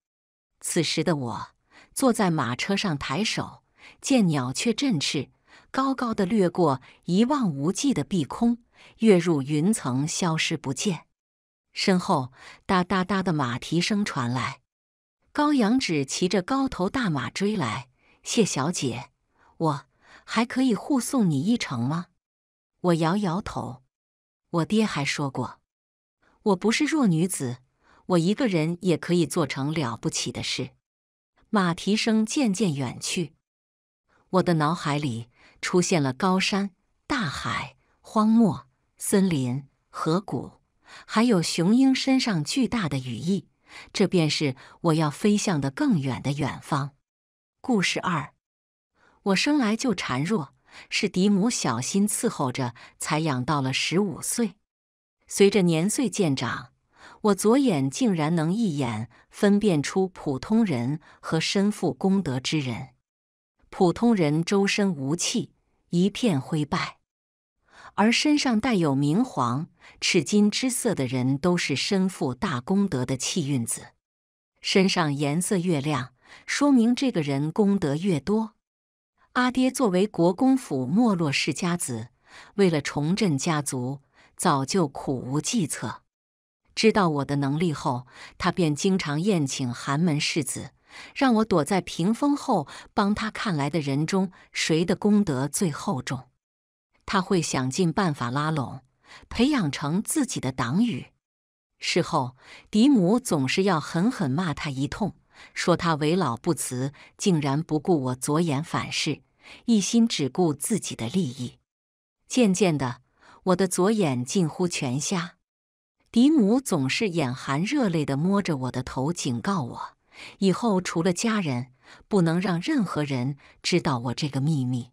此时的我。坐在马车上，抬手见鸟雀振翅，高高的掠过一望无际的碧空，跃入云层，消失不见。身后哒哒哒的马蹄声传来，高阳只骑着高头大马追来。谢小姐，我还可以护送你一程吗？我摇摇头。我爹还说过，我不是弱女子，我一个人也可以做成了不起的事。马蹄声渐渐远去，我的脑海里出现了高山、大海、荒漠、森林、河谷，还有雄鹰身上巨大的羽翼。这便是我要飞向的更远的远方。故事二：我生来就孱弱，是嫡母小心伺候着才养到了十五岁。随着年岁渐长，我左眼竟然能一眼分辨出普通人和身负功德之人。普通人周身无气，一片灰败；而身上带有明黄、赤金之色的人，都是身负大功德的气运子。身上颜色越亮，说明这个人功德越多。阿爹作为国公府没落世家子，为了重振家族，早就苦无计策。知道我的能力后，他便经常宴请寒门世子，让我躲在屏风后帮他看来的人中谁的功德最厚重。他会想尽办法拉拢，培养成自己的党羽。事后，嫡母总是要狠狠骂他一通，说他为老不辞，竟然不顾我左眼反噬，一心只顾自己的利益。渐渐的，我的左眼近乎全瞎。嫡母总是眼含热泪地摸着我的头，警告我：以后除了家人，不能让任何人知道我这个秘密。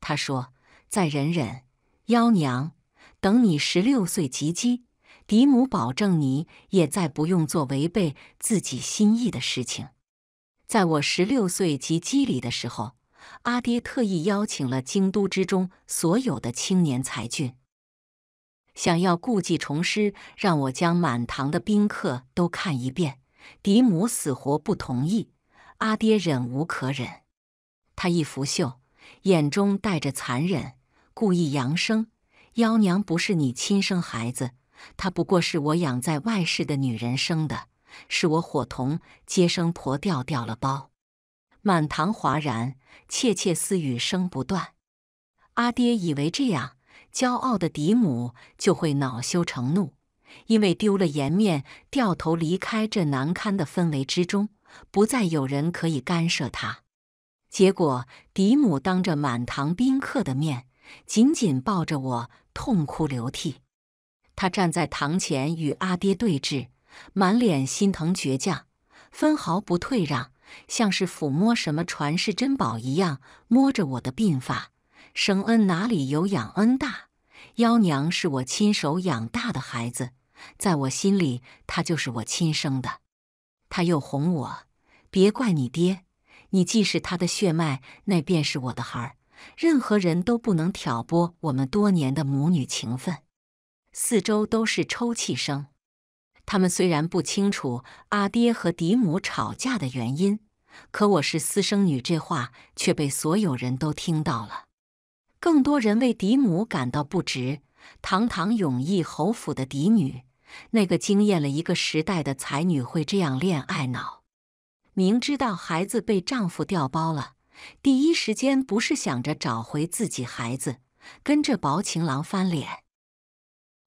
他说：“再忍忍，幺娘，等你十六岁及笄，嫡母保证你也再不用做违背自己心意的事情。”在我十六岁及笄礼的时候，阿爹特意邀请了京都之中所有的青年才俊。想要故技重施，让我将满堂的宾客都看一遍。嫡母死活不同意，阿爹忍无可忍，他一拂袖，眼中带着残忍，故意扬声：“幺娘不是你亲生孩子，她不过是我养在外室的女人生的，是我伙同接生婆掉掉了包。”满堂哗然，窃窃私语声不断。阿爹以为这样。骄傲的嫡母就会恼羞成怒，因为丢了颜面，掉头离开这难堪的氛围之中，不再有人可以干涉他。结果，嫡母当着满堂宾客的面，紧紧抱着我，痛哭流涕。他站在堂前与阿爹对峙，满脸心疼倔强，分毫不退让，像是抚摸什么传世珍宝一样，摸着我的鬓发。生恩哪里有养恩大？幺娘是我亲手养大的孩子，在我心里，她就是我亲生的。他又哄我：“别怪你爹，你既是他的血脉，那便是我的孩儿。任何人都不能挑拨我们多年的母女情分。”四周都是抽泣声。他们虽然不清楚阿爹和嫡母吵架的原因，可我是私生女这话却被所有人都听到了。更多人为嫡母感到不值，堂堂永义侯府的嫡女，那个惊艳了一个时代的才女，会这样恋爱脑？明知道孩子被丈夫调包了，第一时间不是想着找回自己孩子，跟着薄情郎翻脸，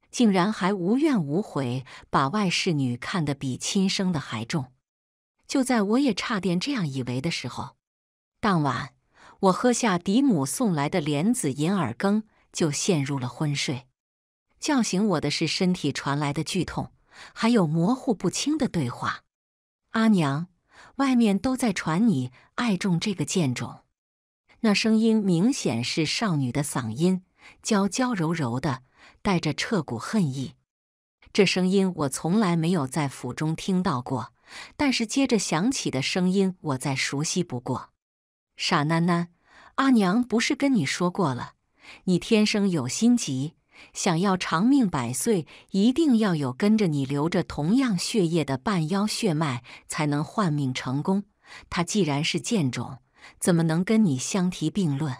竟然还无怨无悔，把外室女看得比亲生的还重。就在我也差点这样以为的时候，当晚。我喝下嫡母送来的莲子银耳羹，就陷入了昏睡。叫醒我的是身体传来的剧痛，还有模糊不清的对话：“阿娘，外面都在传你爱中这个贱种。”那声音明显是少女的嗓音，娇娇柔柔的，带着彻骨恨意。这声音我从来没有在府中听到过，但是接着响起的声音，我再熟悉不过。傻囡囡，阿娘不是跟你说过了？你天生有心疾，想要长命百岁，一定要有跟着你流着同样血液的半妖血脉才能换命成功。他既然是贱种，怎么能跟你相提并论？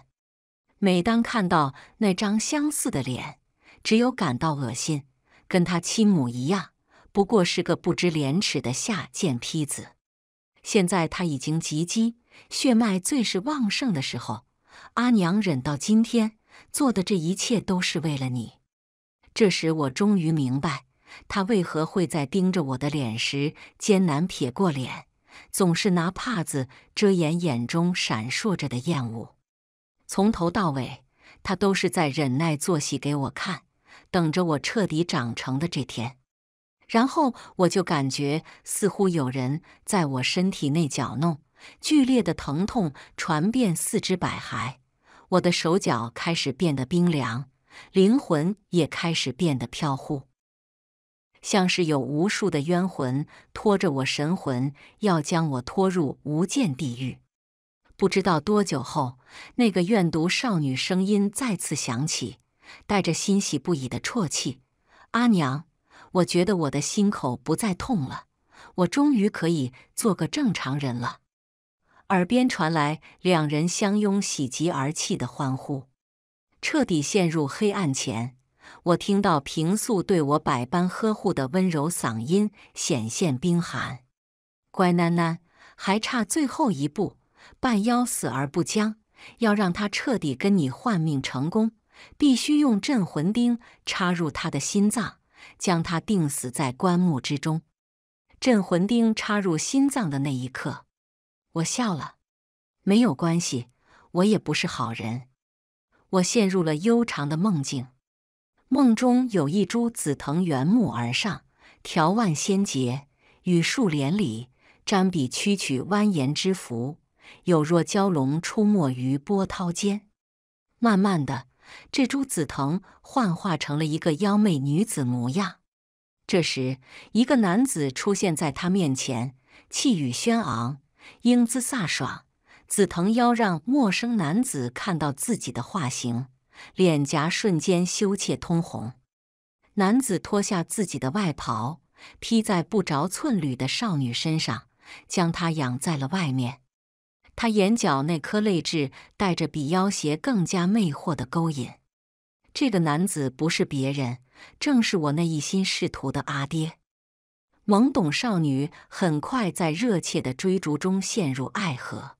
每当看到那张相似的脸，只有感到恶心。跟他亲母一样，不过是个不知廉耻的下贱坯子。现在他已经及笄。血脉最是旺盛的时候，阿娘忍到今天做的这一切都是为了你。这时我终于明白，她为何会在盯着我的脸时艰难撇过脸，总是拿帕子遮掩眼中闪烁着的厌恶。从头到尾，她都是在忍耐做戏给我看，等着我彻底长成的这天。然后我就感觉似乎有人在我身体内搅弄。剧烈的疼痛传遍四肢百骸，我的手脚开始变得冰凉，灵魂也开始变得飘忽，像是有无数的冤魂拖着我神魂，要将我拖入无间地狱。不知道多久后，那个怨毒少女声音再次响起，带着欣喜不已的啜泣：“阿娘，我觉得我的心口不再痛了，我终于可以做个正常人了。”耳边传来两人相拥、喜极而泣的欢呼，彻底陷入黑暗前，我听到平素对我百般呵护的温柔嗓音显现冰寒：“乖囡囡，还差最后一步，半妖死而不僵，要让他彻底跟你换命成功，必须用镇魂钉插入他的心脏，将他钉死在棺木之中。镇魂钉插入心脏的那一刻。”我笑了，没有关系，我也不是好人。我陷入了悠长的梦境，梦中有一株紫藤，原木而上，条万仙结，与树连理，沾彼曲曲蜿蜒之幅，有若蛟龙出没于波涛间。慢慢的，这株紫藤幻化成了一个妖媚女子模样。这时，一个男子出现在她面前，气宇轩昂。英姿飒爽，紫藤妖让陌生男子看到自己的化形，脸颊瞬间羞怯通红。男子脱下自己的外袍，披在不着寸缕的少女身上，将她养在了外面。他眼角那颗泪痣，带着比妖邪更加魅惑的勾引。这个男子不是别人，正是我那一心仕途的阿爹。懵懂少女很快在热切的追逐中陷入爱河。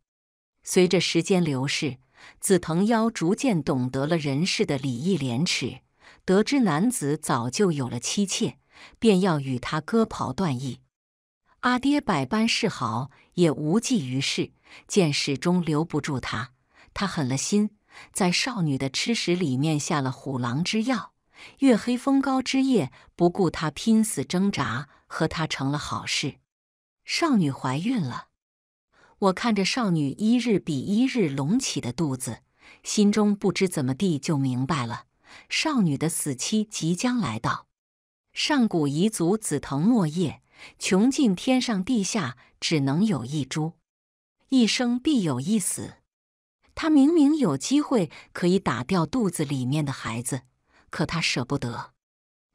随着时间流逝，紫藤妖逐渐懂得了人世的礼义廉耻，得知男子早就有了妻妾，便要与他割袍断义。阿爹百般示好也无济于事，见始终留不住他，他狠了心，在少女的吃食里面下了虎狼之药。月黑风高之夜，不顾她拼死挣扎。和他成了好事，少女怀孕了。我看着少女一日比一日隆起的肚子，心中不知怎么地就明白了：少女的死期即将来到。上古彝族紫藤落叶，穷尽天上地下，只能有一株，一生必有一死。她明明有机会可以打掉肚子里面的孩子，可她舍不得。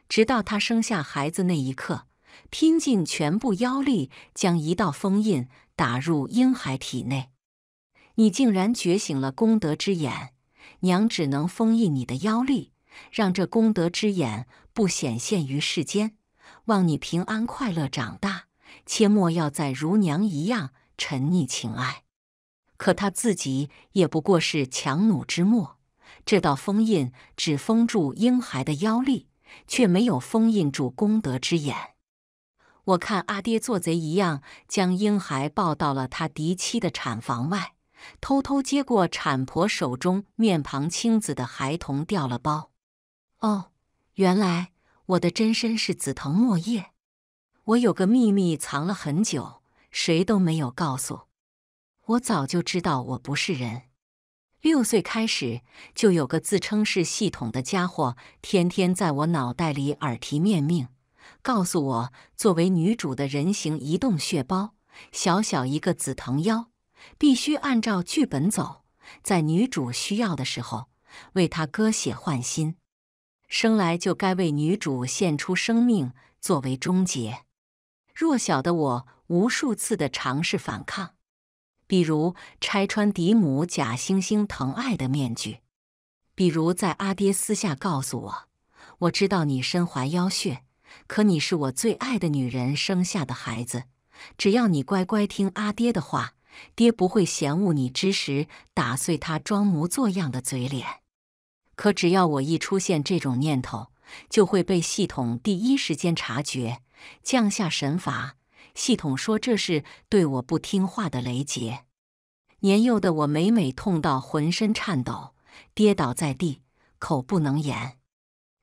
直到她生下孩子那一刻。拼尽全部妖力，将一道封印打入婴孩体内。你竟然觉醒了功德之眼，娘只能封印你的妖力，让这功德之眼不显现于世间。望你平安快乐长大，切莫要再如娘一样沉溺情爱。可他自己也不过是强弩之末，这道封印只封住婴孩的妖力，却没有封印住功德之眼。我看阿爹做贼一样，将婴孩抱到了他嫡妻的产房外，偷偷接过产婆手中面庞青紫的孩童，掉了包。哦，原来我的真身是紫藤墨叶。我有个秘密藏了很久，谁都没有告诉我。早就知道我不是人。六岁开始就有个自称是系统的家伙，天天在我脑袋里耳提面命。告诉我，作为女主的人形移动血包，小小一个紫藤妖，必须按照剧本走，在女主需要的时候为她割血换心，生来就该为女主献出生命作为终结。弱小的我，无数次的尝试反抗，比如拆穿嫡母假惺惺疼爱的面具，比如在阿爹私下告诉我：“我知道你身怀妖血。”可你是我最爱的女人生下的孩子，只要你乖乖听阿爹的话，爹不会嫌恶你之时打碎他装模作样的嘴脸。可只要我一出现这种念头，就会被系统第一时间察觉，降下神罚。系统说这是对我不听话的雷劫。年幼的我每每痛到浑身颤抖，跌倒在地，口不能言。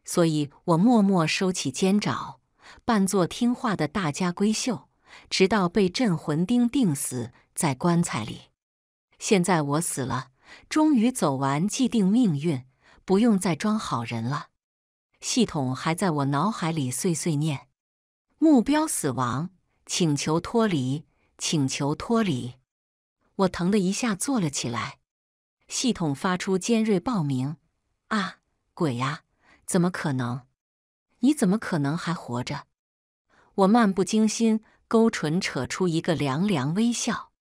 所以我默默收起尖爪，扮作听话的大家闺秀，直到被镇魂钉钉死在棺材里。现在我死了，终于走完既定命运，不用再装好人了。系统还在我脑海里碎碎念：“目标死亡，请求脱离，请求脱离。”我疼的一下坐了起来，系统发出尖锐报鸣：“啊，鬼呀！”怎么可能？你怎么可能还活着？我漫不经心勾唇，扯出一个凉凉微笑。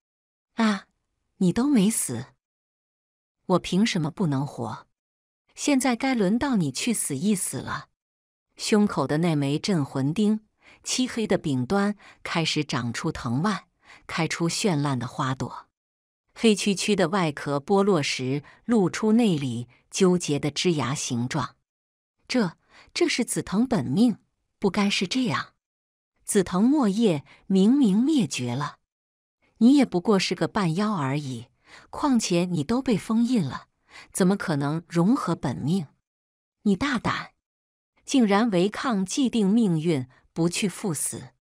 啊，你都没死，我凭什么不能活？现在该轮到你去死一死了。胸口的那枚镇魂钉，漆黑的柄端开始长出藤蔓，开出绚烂的花朵。黑黢黢的外壳剥落时，露出内里纠结的枝芽形状。这，这是紫藤本命，不该是这样。紫藤末叶明明灭绝了，你也不过是个半妖而已。况且你都被封印了，怎么可能融合本命？你大胆，竟然违抗既定命运，不去赴死！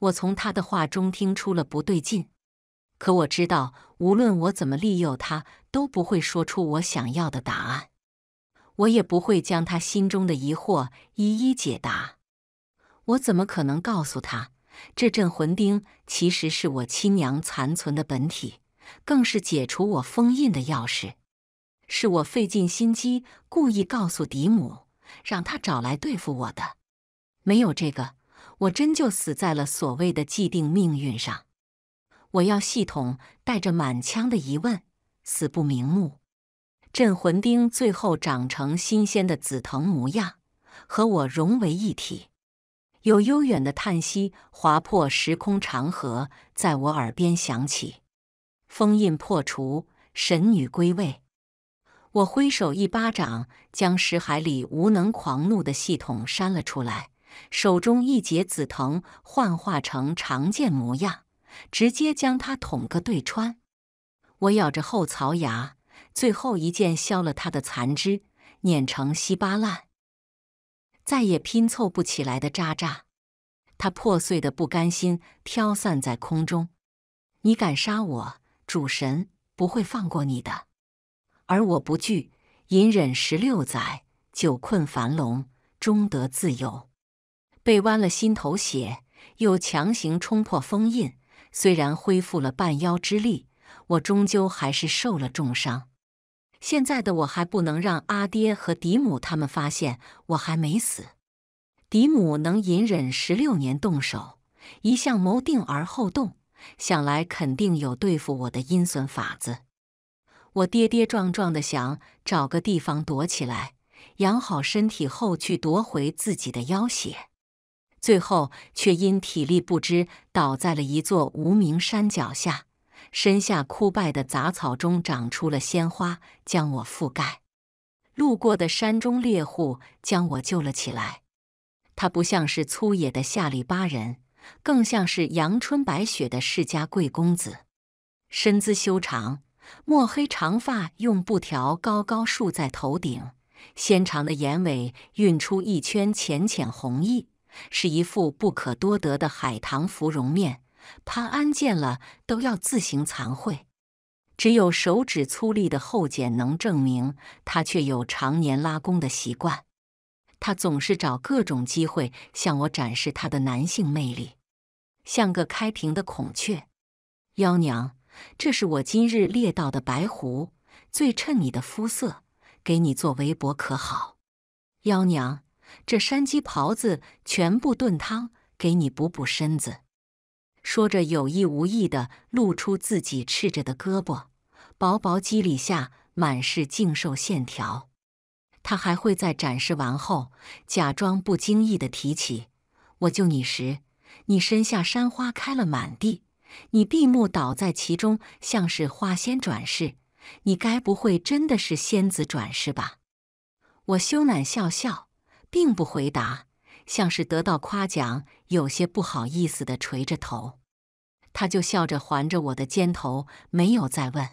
我从他的话中听出了不对劲，可我知道，无论我怎么利诱他，都不会说出我想要的答案。我也不会将他心中的疑惑一一解答。我怎么可能告诉他，这镇魂钉其实是我亲娘残存的本体，更是解除我封印的钥匙？是我费尽心机，故意告诉嫡母，让他找来对付我的。没有这个，我真就死在了所谓的既定命运上。我要系统带着满腔的疑问，死不瞑目。镇魂钉最后长成新鲜的紫藤模样，和我融为一体。有悠远的叹息划破时空长河，在我耳边响起。封印破除，神女归位。我挥手一巴掌，将石海里无能狂怒的系统扇了出来。手中一截紫藤幻化成长剑模样，直接将它捅个对穿。我咬着后槽牙。最后一剑削了他的残肢，碾成稀巴烂，再也拼凑不起来的渣渣。他破碎的不甘心飘散在空中。你敢杀我，主神不会放过你的。而我不惧，隐忍十六载，久困樊笼，终得自由。被剜了心头血，又强行冲破封印，虽然恢复了半妖之力，我终究还是受了重伤。现在的我还不能让阿爹和迪姆他们发现我还没死。迪姆能隐忍十六年动手，一向谋定而后动，想来肯定有对付我的阴损法子。我跌跌撞撞的想找个地方躲起来，养好身体后去夺回自己的妖血，最后却因体力不支倒在了一座无名山脚下。身下枯败的杂草中长出了鲜花，将我覆盖。路过的山中猎户将我救了起来。他不像是粗野的夏利巴人，更像是阳春白雪的世家贵公子。身姿修长，墨黑长发用布条高高束在头顶，纤长的眼尾晕出一圈浅浅红意，是一副不可多得的海棠芙蓉面。潘安见了都要自行惭愧，只有手指粗粝的厚茧能证明他却有常年拉弓的习惯。他总是找各种机会向我展示他的男性魅力，像个开屏的孔雀。幺娘，这是我今日猎到的白狐，最衬你的肤色，给你做围脖可好？幺娘，这山鸡袍子全部炖汤，给你补补身子。说着，有意无意地露出自己赤着的胳膊，薄薄肌理下满是净瘦线条。他还会在展示完后，假装不经意地提起：“我救你时，你身下山花开了满地，你闭目倒在其中，像是花仙转世。你该不会真的是仙子转世吧？”我羞赧笑笑，并不回答。像是得到夸奖，有些不好意思的垂着头，他就笑着环着我的肩头，没有再问。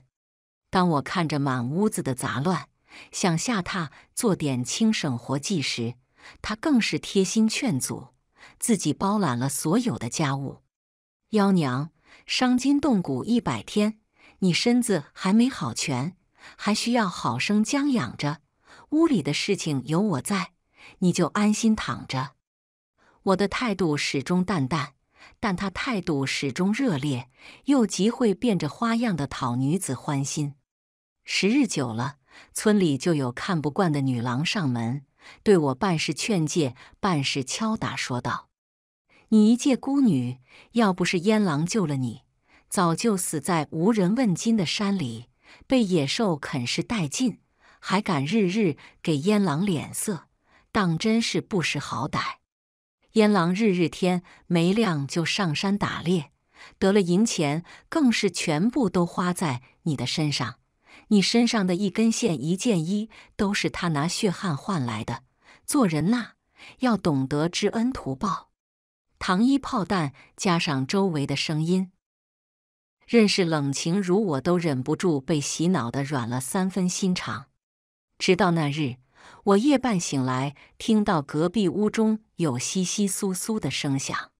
当我看着满屋子的杂乱，想下榻做点轻省活计时，他更是贴心劝阻，自己包揽了所有的家务。幺娘，伤筋动骨一百天，你身子还没好全，还需要好生将养着。屋里的事情有我在，你就安心躺着。我的态度始终淡淡，但他态度始终热烈，又极会变着花样的讨女子欢心。时日久了，村里就有看不惯的女郎上门，对我半是劝诫，半是敲打，说道：“你一介孤女，要不是燕郎救了你，早就死在无人问津的山里，被野兽啃食殆尽，还敢日日给燕郎脸色？当真是不识好歹。”燕郎日日天没亮就上山打猎，得了银钱更是全部都花在你的身上。你身上的一根线、一件衣，都是他拿血汗换来的。做人呐，要懂得知恩图报。糖衣炮弹加上周围的声音，任是冷情如我都忍不住被洗脑的软了三分心肠。直到那日。我夜半醒来，听到隔壁屋中有窸窸窣窣的声响。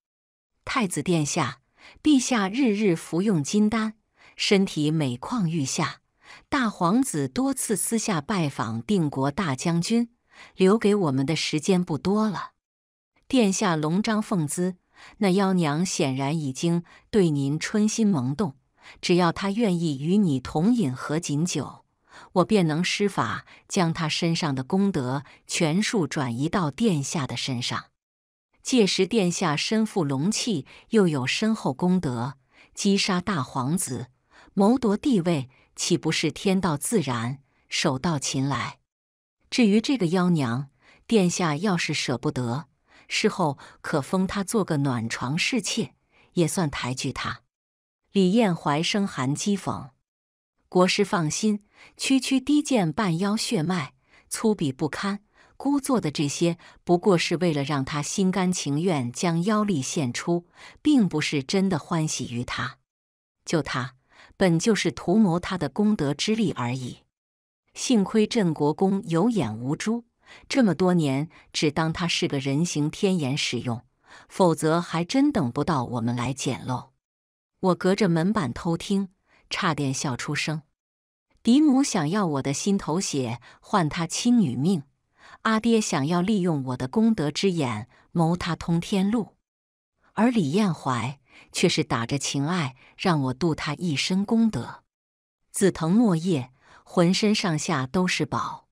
太子殿下，陛下日日服用金丹，身体每况愈下。大皇子多次私下拜访定国大将军，留给我们的时间不多了。殿下龙章凤姿，那妖娘显然已经对您春心萌动。只要她愿意与你同饮合卺酒。我便能施法将他身上的功德全数转移到殿下的身上，届时殿下身负龙气，又有深厚功德，击杀大皇子，谋夺帝位，岂不是天道自然，手到擒来？至于这个妖娘，殿下要是舍不得，事后可封她做个暖床侍妾，也算抬举她。李艳怀生寒讥讽。国师放心，区区低贱半妖血脉，粗鄙不堪。姑做的这些，不过是为了让他心甘情愿将妖力献出，并不是真的欢喜于他。救他，本就是图谋他的功德之力而已。幸亏镇国公有眼无珠，这么多年只当他是个人形天眼使用，否则还真等不到我们来捡漏。我隔着门板偷听。差点笑出声。嫡母想要我的心头血换他亲女命，阿爹想要利用我的功德之眼谋他通天路，而李艳怀却是打着情爱让我渡他一身功德。紫藤墨叶，浑身上下都是宝。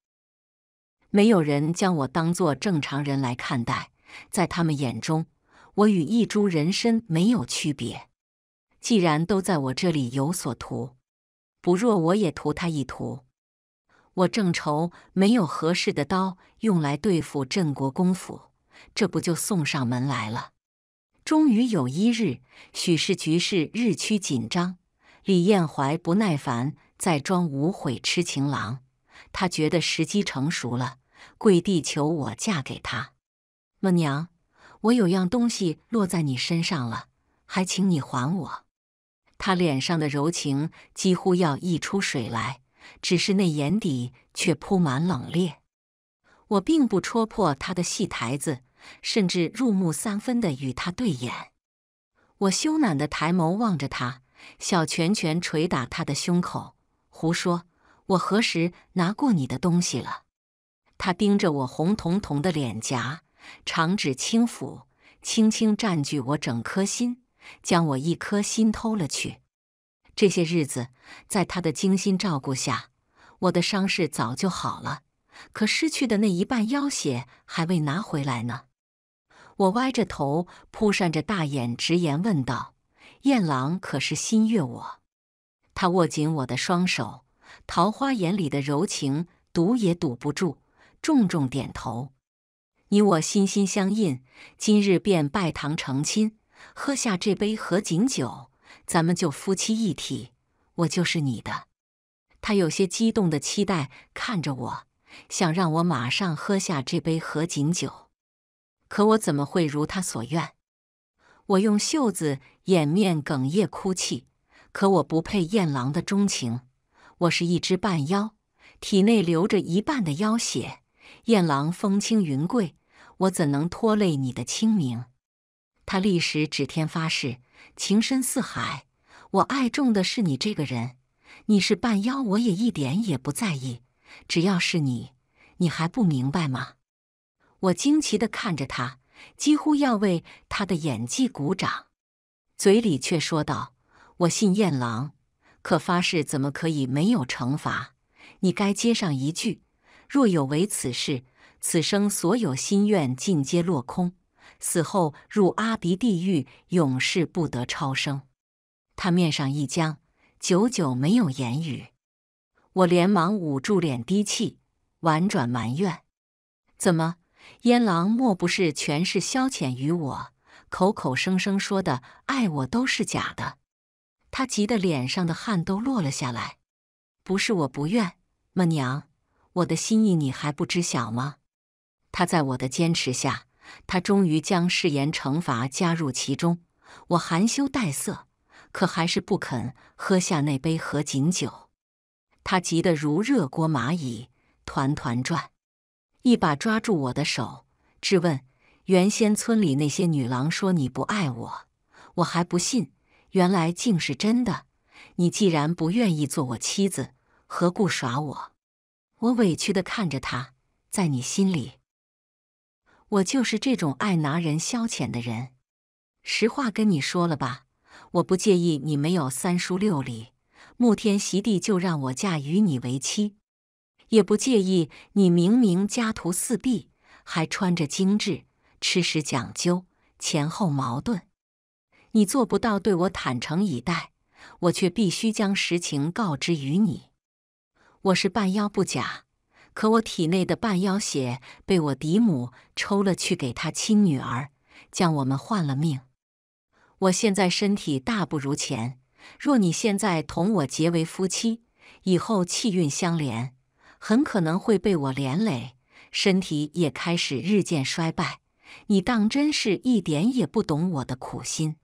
没有人将我当做正常人来看待，在他们眼中，我与一株人参没有区别。既然都在我这里有所图，不若我也图他一图。我正愁没有合适的刀用来对付镇国公府，这不就送上门来了？终于有一日，许氏局势日趋紧张，李艳怀不耐烦再装无悔痴情郎，他觉得时机成熟了，跪地求我嫁给他。妈娘，我有样东西落在你身上了，还请你还我。他脸上的柔情几乎要溢出水来，只是那眼底却铺满冷冽。我并不戳破他的戏台子，甚至入木三分的与他对眼。我羞赧的抬眸望着他，小拳拳捶打他的胸口。胡说！我何时拿过你的东西了？他盯着我红彤彤的脸颊，长指轻抚，轻轻占据我整颗心。将我一颗心偷了去。这些日子，在他的精心照顾下，我的伤势早就好了。可失去的那一半妖血还未拿回来呢。我歪着头，扑扇着大眼，直言问道：“燕郎可是心悦我？”他握紧我的双手，桃花眼里的柔情堵也堵不住，重重点头：“你我心心相印，今日便拜堂成亲。”喝下这杯合卺酒，咱们就夫妻一体，我就是你的。他有些激动的期待看着我，想让我马上喝下这杯合卺酒。可我怎么会如他所愿？我用袖子掩面，哽咽哭泣。可我不配燕郎的钟情，我是一只半妖，体内流着一半的妖血。燕郎风轻云贵，我怎能拖累你的清明？他立时指天发誓，情深似海，我爱重的是你这个人，你是半妖，我也一点也不在意，只要是你，你还不明白吗？我惊奇的看着他，几乎要为他的演技鼓掌，嘴里却说道：“我信燕郎，可发誓，怎么可以没有惩罚？你该接上一句，若有违此事，此生所有心愿尽皆落空。”死后入阿鼻地狱，永世不得超生。他面上一僵，久久没有言语。我连忙捂住脸，低气，婉转埋怨：“怎么，燕郎莫不是全是消遣于我？口口声声说的爱我都是假的？”他急得脸上的汗都落了下来。不是我不愿，我娘，我的心意你还不知晓吗？他在我的坚持下。他终于将誓言惩罚加入其中，我含羞带色，可还是不肯喝下那杯合卺酒。他急得如热锅蚂蚁，团团转，一把抓住我的手，质问：“原先村里那些女郎说你不爱我，我还不信，原来竟是真的。你既然不愿意做我妻子，何故耍我？”我委屈地看着他，在你心里。我就是这种爱拿人消遣的人，实话跟你说了吧，我不介意你没有三书六礼，沐天席地就让我嫁与你为妻，也不介意你明明家徒四壁，还穿着精致，吃食讲究，前后矛盾。你做不到对我坦诚以待，我却必须将实情告知于你。我是半妖不假。可我体内的半妖血被我嫡母抽了去，给她亲女儿，将我们换了命。我现在身体大不如前。若你现在同我结为夫妻，以后气运相连，很可能会被我连累，身体也开始日渐衰败。你当真是一点也不懂我的苦心？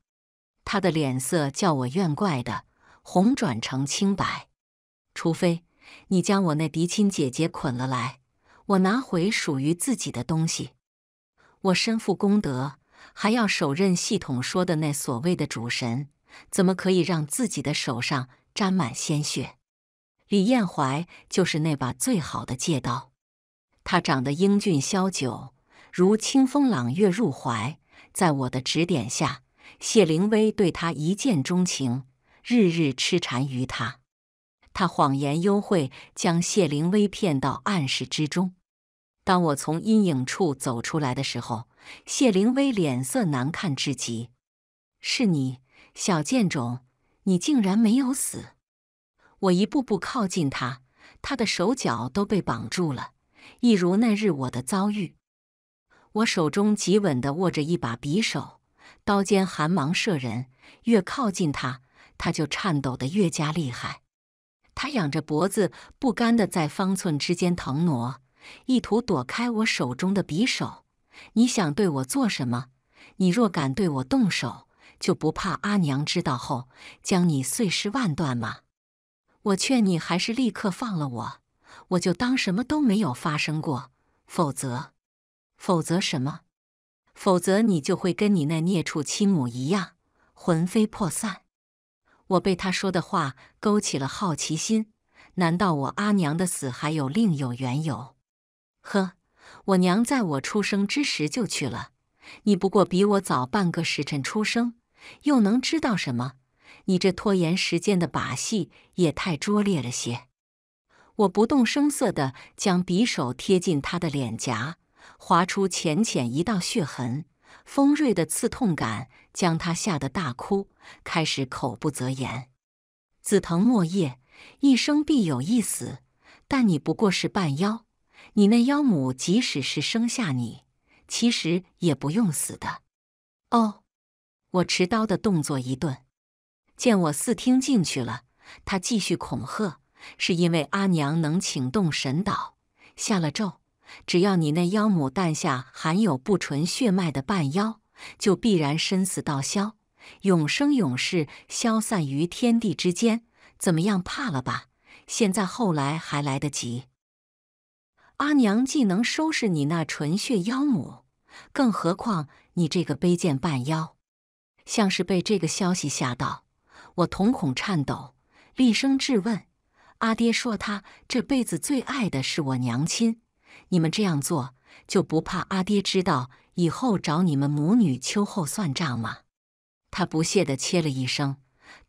他的脸色叫我怨怪的，红转成清白。除非。你将我那嫡亲姐姐捆了来，我拿回属于自己的东西。我身负功德，还要手刃系统说的那所谓的主神，怎么可以让自己的手上沾满鲜血？李艳怀就是那把最好的借刀。他长得英俊潇洒，如清风朗月入怀。在我的指点下，谢灵薇对他一见钟情，日日痴缠于他。他谎言幽会，将谢灵薇骗到暗室之中。当我从阴影处走出来的时候，谢灵薇脸色难看至极。“是你，小贱种！你竟然没有死！”我一步步靠近他，他的手脚都被绑住了，一如那日我的遭遇。我手中极稳地握着一把匕首，刀尖寒芒射人。越靠近他，他就颤抖得越加厉害。他仰着脖子，不甘地在方寸之间腾挪，意图躲开我手中的匕首。你想对我做什么？你若敢对我动手，就不怕阿娘知道后将你碎尸万段吗？我劝你还是立刻放了我，我就当什么都没有发生过。否则，否则什么？否则你就会跟你那孽畜亲母一样，魂飞魄散。我被他说的话勾起了好奇心，难道我阿娘的死还有另有缘由？呵，我娘在我出生之时就去了，你不过比我早半个时辰出生，又能知道什么？你这拖延时间的把戏也太拙劣了些。我不动声色地将匕首贴近他的脸颊，划出浅浅一道血痕。锋锐的刺痛感将他吓得大哭，开始口不择言。紫藤末叶，一生必有一死，但你不过是半妖，你那妖母即使是生下你，其实也不用死的。哦，我持刀的动作一顿，见我似听进去了，他继续恐吓，是因为阿娘能请动神岛，下了咒。只要你那妖母诞下含有不纯血脉的半妖，就必然身死道消，永生永世消散于天地之间。怎么样？怕了吧？现在后来还来得及。阿娘既能收拾你那纯血妖母，更何况你这个卑贱半妖？像是被这个消息吓到，我瞳孔颤抖，厉声质问：“阿爹说他这辈子最爱的是我娘亲。”你们这样做就不怕阿爹知道以后找你们母女秋后算账吗？他不屑地切了一声：“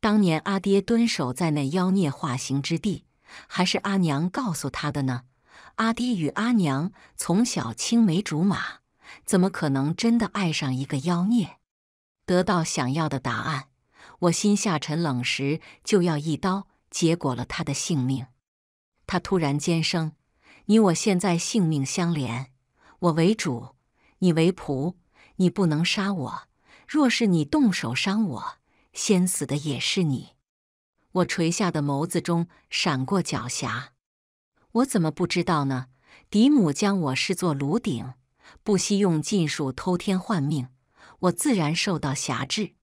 当年阿爹蹲守在那妖孽化形之地，还是阿娘告诉他的呢。阿爹与阿娘从小青梅竹马，怎么可能真的爱上一个妖孽？”得到想要的答案，我心下沉冷时，就要一刀结果了他的性命。他突然尖声。你我现在性命相连，我为主，你为仆。你不能杀我，若是你动手伤我，先死的也是你。我垂下的眸子中闪过狡黠。我怎么不知道呢？嫡母将我视作炉鼎，不惜用禁术偷天换命，我自然受到辖制。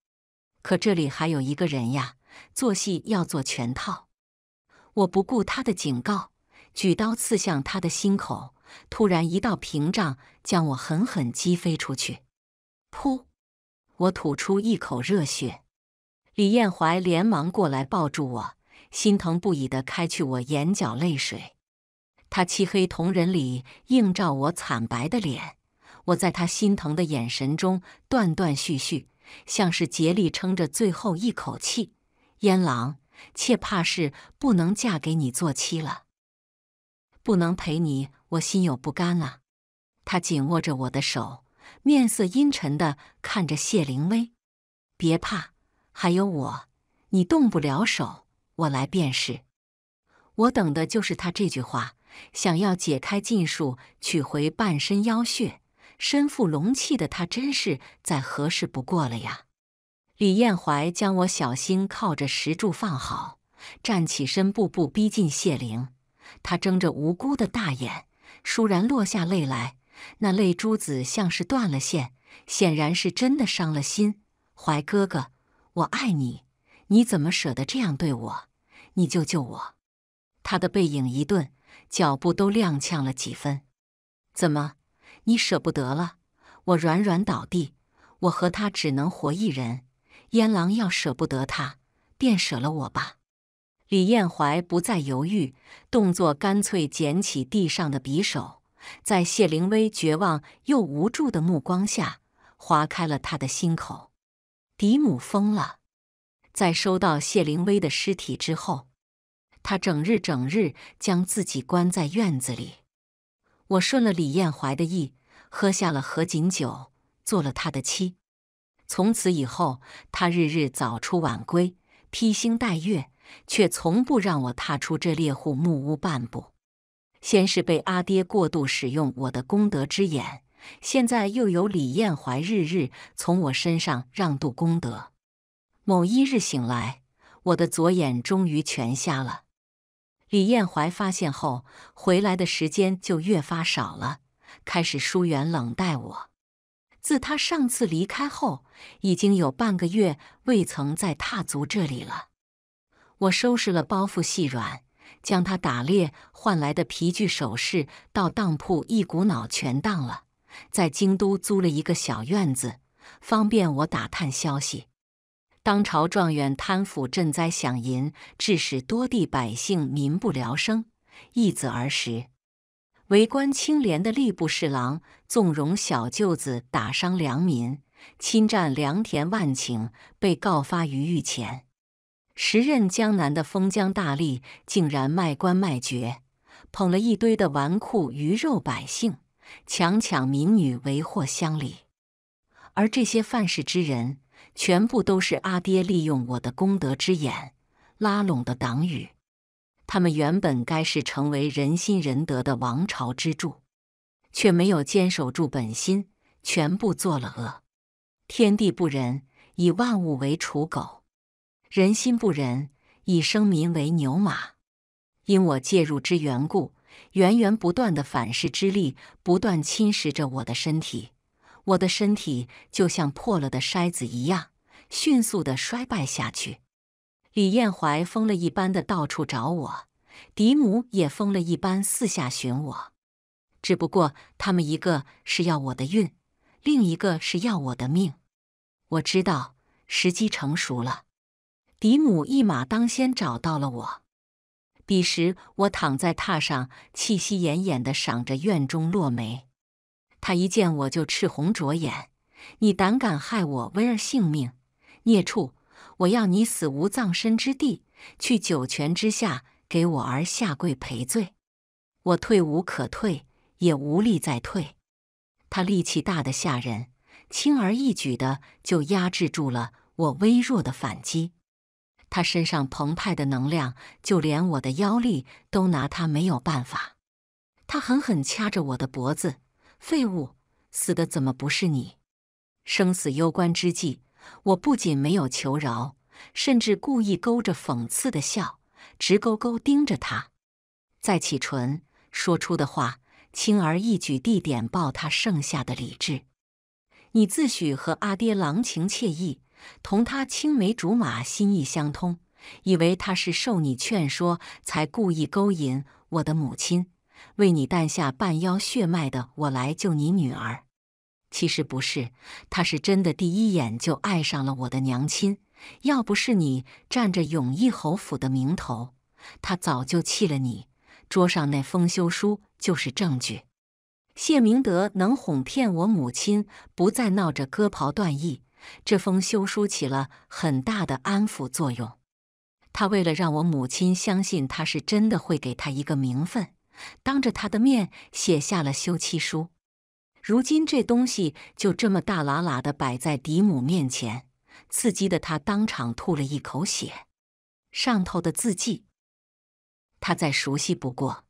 可这里还有一个人呀，做戏要做全套。我不顾他的警告。举刀刺向他的心口，突然一道屏障将我狠狠击飞出去。噗！我吐出一口热血。李彦怀连忙过来抱住我，心疼不已地开去我眼角泪水。他漆黑瞳仁里映照我惨白的脸，我在他心疼的眼神中断断续续，像是竭力撑着最后一口气：“燕郎，妾怕是不能嫁给你做妻了。”不能陪你，我心有不甘啊！他紧握着我的手，面色阴沉的看着谢灵薇。别怕，还有我，你动不了手，我来便是。我等的就是他这句话，想要解开禁术，取回半身妖血，身负龙气的他真是再合适不过了呀！李艳怀将我小心靠着石柱放好，站起身，步步逼近谢灵。他睁着无辜的大眼，倏然落下泪来，那泪珠子像是断了线，显然是真的伤了心。怀哥哥，我爱你，你怎么舍得这样对我？你救救我！他的背影一顿，脚步都踉跄了几分。怎么，你舍不得了？我软软倒地，我和他只能活一人。燕郎要舍不得他，便舍了我吧。李艳怀不再犹豫，动作干脆，捡起地上的匕首，在谢灵薇绝望又无助的目光下，划开了他的心口。嫡母疯了，在收到谢灵薇的尸体之后，他整日整日将自己关在院子里。我顺了李艳怀的意，喝下了合卺酒，做了他的妻。从此以后，他日日早出晚归，披星戴月。却从不让我踏出这猎户木屋半步。先是被阿爹过度使用我的功德之眼，现在又有李彦怀日日从我身上让渡功德。某一日醒来，我的左眼终于全瞎了。李彦怀发现后，回来的时间就越发少了，开始疏远冷待我。自他上次离开后，已经有半个月未曾再踏足这里了。我收拾了包袱细软，将他打猎换来的皮具首饰到当铺一股脑全当了，在京都租了一个小院子，方便我打探消息。当朝状元贪腐赈灾饷银，致使多地百姓民不聊生，一子而食。为官清廉的吏部侍郎纵容小舅子打伤良民，侵占良田万顷，被告发于御前。时任江南的封疆大吏，竟然卖官卖爵，捧了一堆的纨绔鱼肉百姓，强抢民女，为祸乡里。而这些犯事之人，全部都是阿爹利用我的功德之眼拉拢的党羽。他们原本该是成为人心仁德的王朝支柱，却没有坚守住本心，全部作了恶。天地不仁，以万物为刍狗。人心不仁，以生民为牛马。因我介入之缘故，源源不断的反噬之力不断侵蚀着我的身体，我的身体就像破了的筛子一样，迅速的衰败下去。李艳怀疯了一般的到处找我，嫡母也疯了一般四下寻我。只不过他们一个是要我的运，另一个是要我的命。我知道时机成熟了。迪姆一马当先找到了我，彼时我躺在榻上，气息奄奄的赏着院中落梅。他一见我就赤红着眼：“你胆敢害我温儿性命，孽畜！我要你死无葬身之地，去九泉之下给我儿下跪赔罪！”我退无可退，也无力再退。他力气大的吓人，轻而易举的就压制住了我微弱的反击。他身上澎湃的能量，就连我的腰力都拿他没有办法。他狠狠掐着我的脖子，废物，死的怎么不是你？生死攸关之际，我不仅没有求饶，甚至故意勾着讽刺的笑，直勾勾盯着他，再启唇说出的话，轻而易举地点爆他剩下的理智。你自诩和阿爹郎情妾意。同他青梅竹马，心意相通，以为他是受你劝说，才故意勾引我的母亲，为你诞下半妖血脉的我来救你女儿。其实不是，他是真的第一眼就爱上了我的娘亲。要不是你占着永义侯府的名头，他早就弃了你。桌上那封休书就是证据。谢明德能哄骗我母亲，不再闹着割袍断义。这封休书起了很大的安抚作用。他为了让我母亲相信他是真的会给他一个名分，当着他的面写下了休妻书。如今这东西就这么大喇喇的摆在嫡母面前，刺激的他当场吐了一口血。上头的字迹，他再熟悉不过。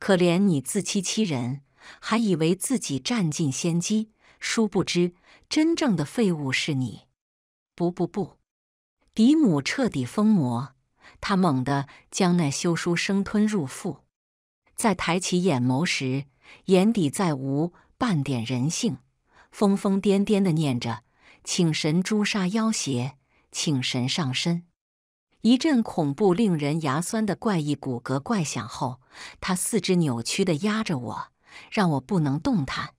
可怜你自欺欺人，还以为自己占尽先机，殊不知。真正的废物是你！不不不，迪姆彻底疯魔，他猛地将那休书生吞入腹，在抬起眼眸时，眼底再无半点人性，疯疯癫癫的念着：“请神诛杀妖邪，请神上身。”一阵恐怖、令人牙酸的怪异骨骼怪响后，他四肢扭曲的压着我，让我不能动弹。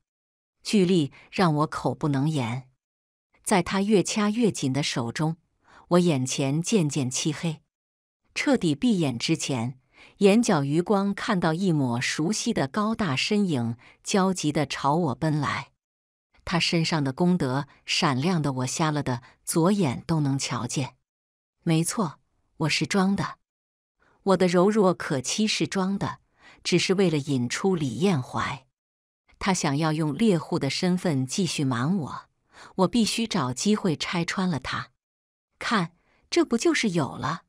巨力让我口不能言，在他越掐越紧的手中，我眼前渐渐漆黑，彻底闭眼之前，眼角余光看到一抹熟悉的高大身影，焦急的朝我奔来。他身上的功德闪亮的，我瞎了的左眼都能瞧见。没错，我是装的，我的柔弱可欺是装的，只是为了引出李艳怀。他想要用猎户的身份继续瞒我，我必须找机会拆穿了他。看，这不就是有了？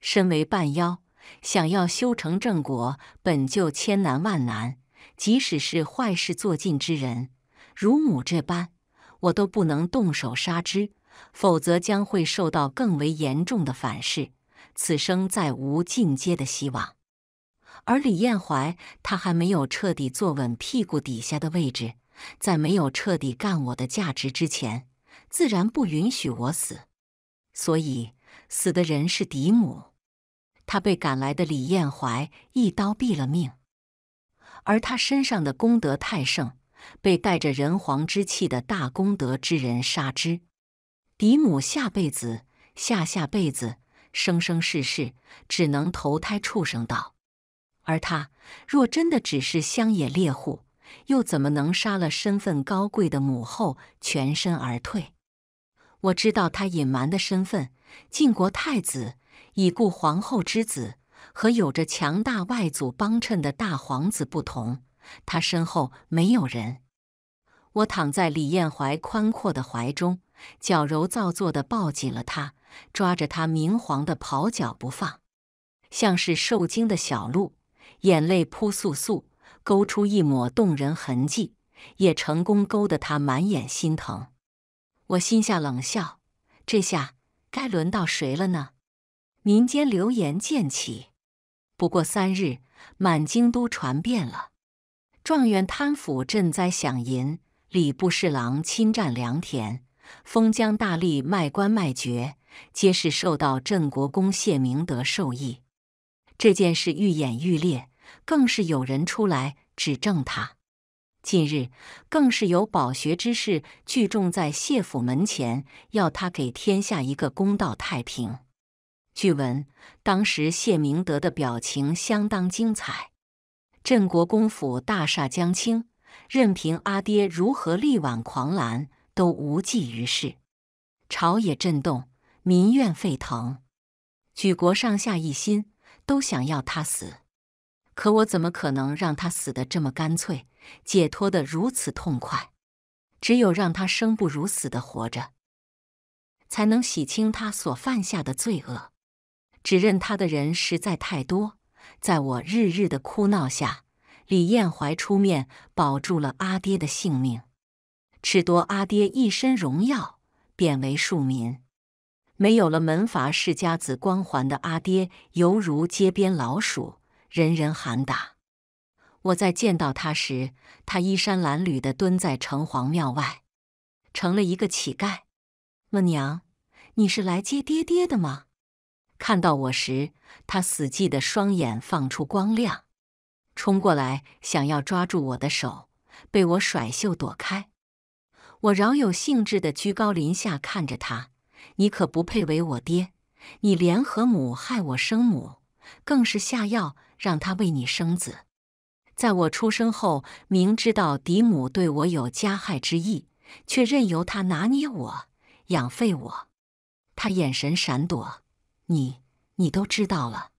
身为半妖，想要修成正果，本就千难万难。即使是坏事做尽之人，如母这般，我都不能动手杀之，否则将会受到更为严重的反噬，此生再无进阶的希望。而李彦怀他还没有彻底坐稳屁股底下的位置，在没有彻底干我的价值之前，自然不允许我死。所以死的人是嫡母，他被赶来的李彦怀一刀毙了命。而他身上的功德太盛，被带着人皇之气的大功德之人杀之。嫡母下辈子、下下辈子、生生世世，只能投胎畜生道。而他若真的只是乡野猎户，又怎么能杀了身份高贵的母后，全身而退？我知道他隐瞒的身份——晋国太子、已故皇后之子，和有着强大外祖帮衬的大皇子不同，他身后没有人。我躺在李彦怀宽阔的怀中，矫揉造作地抱紧了他，抓着他明黄的袍角不放，像是受惊的小鹿。眼泪扑簌簌，勾出一抹动人痕迹，也成功勾得他满眼心疼。我心下冷笑：这下该轮到谁了呢？民间流言渐起，不过三日，满京都传遍了。状元贪腐赈灾饷银，礼部侍郎侵占良田，封疆大吏卖官卖爵，皆是受到镇国公谢明德授意。这件事愈演愈烈。更是有人出来指证他，近日更是有饱学之士聚众在谢府门前，要他给天下一个公道太平。据闻，当时谢明德的表情相当精彩。镇国公府大厦将倾，任凭阿爹如何力挽狂澜，都无济于事。朝野震动，民怨沸腾，举国上下一心，都想要他死。可我怎么可能让他死的这么干脆，解脱的如此痛快？只有让他生不如死的活着，才能洗清他所犯下的罪恶。指认他的人实在太多，在我日日的哭闹下，李彦怀出面保住了阿爹的性命，吃多阿爹一身荣耀，贬为庶民。没有了门阀世家子光环的阿爹，犹如街边老鼠。人人喊打。我在见到他时，他衣衫褴褛的蹲在城隍庙外，成了一个乞丐。问娘，你是来接爹爹的吗？看到我时，他死寂的双眼放出光亮，冲过来想要抓住我的手，被我甩袖躲开。我饶有兴致的居高临下看着他：“你可不配为我爹，你联合母害我生母，更是下药。”让他为你生子，在我出生后，明知道嫡母对我有加害之意，却任由他拿捏我、养废我。他眼神闪躲，你你都知道了。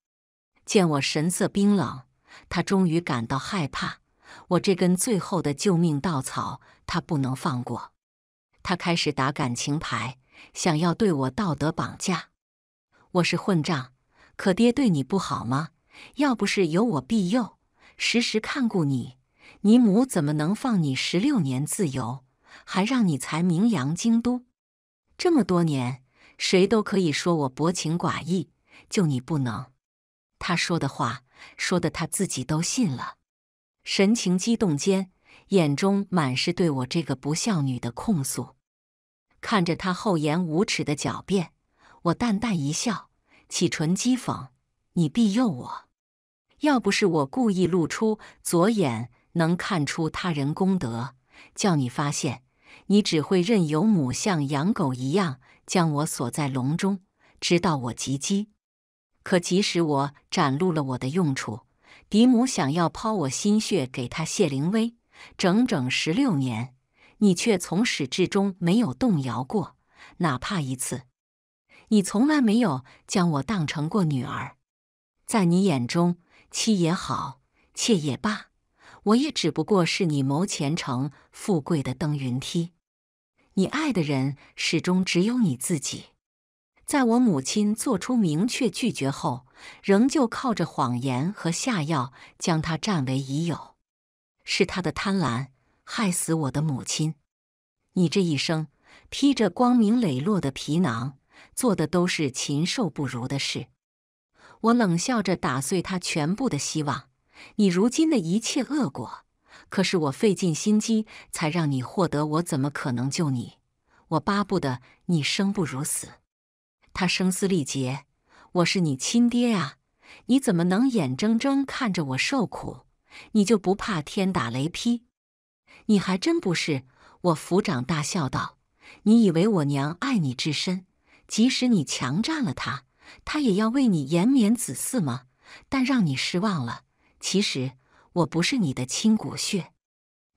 见我神色冰冷，他终于感到害怕。我这根最后的救命稻草，他不能放过。他开始打感情牌，想要对我道德绑架。我是混账，可爹对你不好吗？要不是有我庇佑，时时看顾你，你母怎么能放你十六年自由，还让你才名扬京都？这么多年，谁都可以说我薄情寡义，就你不能。他说的话，说的他自己都信了，神情激动间，眼中满是对我这个不孝女的控诉。看着他厚颜无耻的狡辩，我淡淡一笑，启唇讥讽：“你庇佑我。”要不是我故意露出左眼，能看出他人功德，叫你发现，你只会任由母像养狗一样将我锁在笼中，直到我及笄。可即使我展露了我的用处，嫡母想要抛我心血给他谢灵威，整整十六年，你却从始至终没有动摇过，哪怕一次。你从来没有将我当成过女儿，在你眼中。妻也好，妾也罢，我也只不过是你谋前程富贵的登云梯。你爱的人始终只有你自己。在我母亲做出明确拒绝后，仍旧靠着谎言和下药将他占为已有。是他的贪婪害死我的母亲。你这一生披着光明磊落的皮囊，做的都是禽兽不如的事。我冷笑着打碎他全部的希望，你如今的一切恶果，可是我费尽心机才让你获得，我怎么可能救你？我巴不得你生不如死。他声嘶力竭：“我是你亲爹呀，你怎么能眼睁睁看着我受苦？你就不怕天打雷劈？”你还真不是！我抚掌大笑道：“你以为我娘爱你至深，即使你强占了她？”他也要为你延绵子嗣吗？但让你失望了。其实我不是你的亲骨血。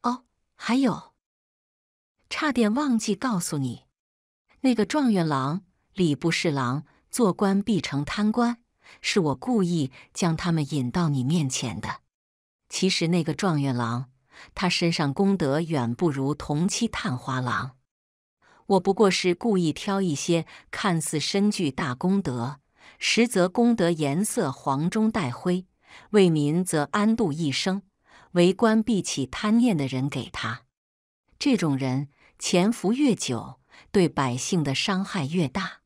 哦，还有，差点忘记告诉你，那个状元郎、礼部侍郎做官必成贪官，是我故意将他们引到你面前的。其实那个状元郎，他身上功德远不如同期探花郎。我不过是故意挑一些看似身具大功德。实则功德颜色黄中带灰，为民则安度一生；为官必起贪念的人，给他这种人潜伏越久，对百姓的伤害越大。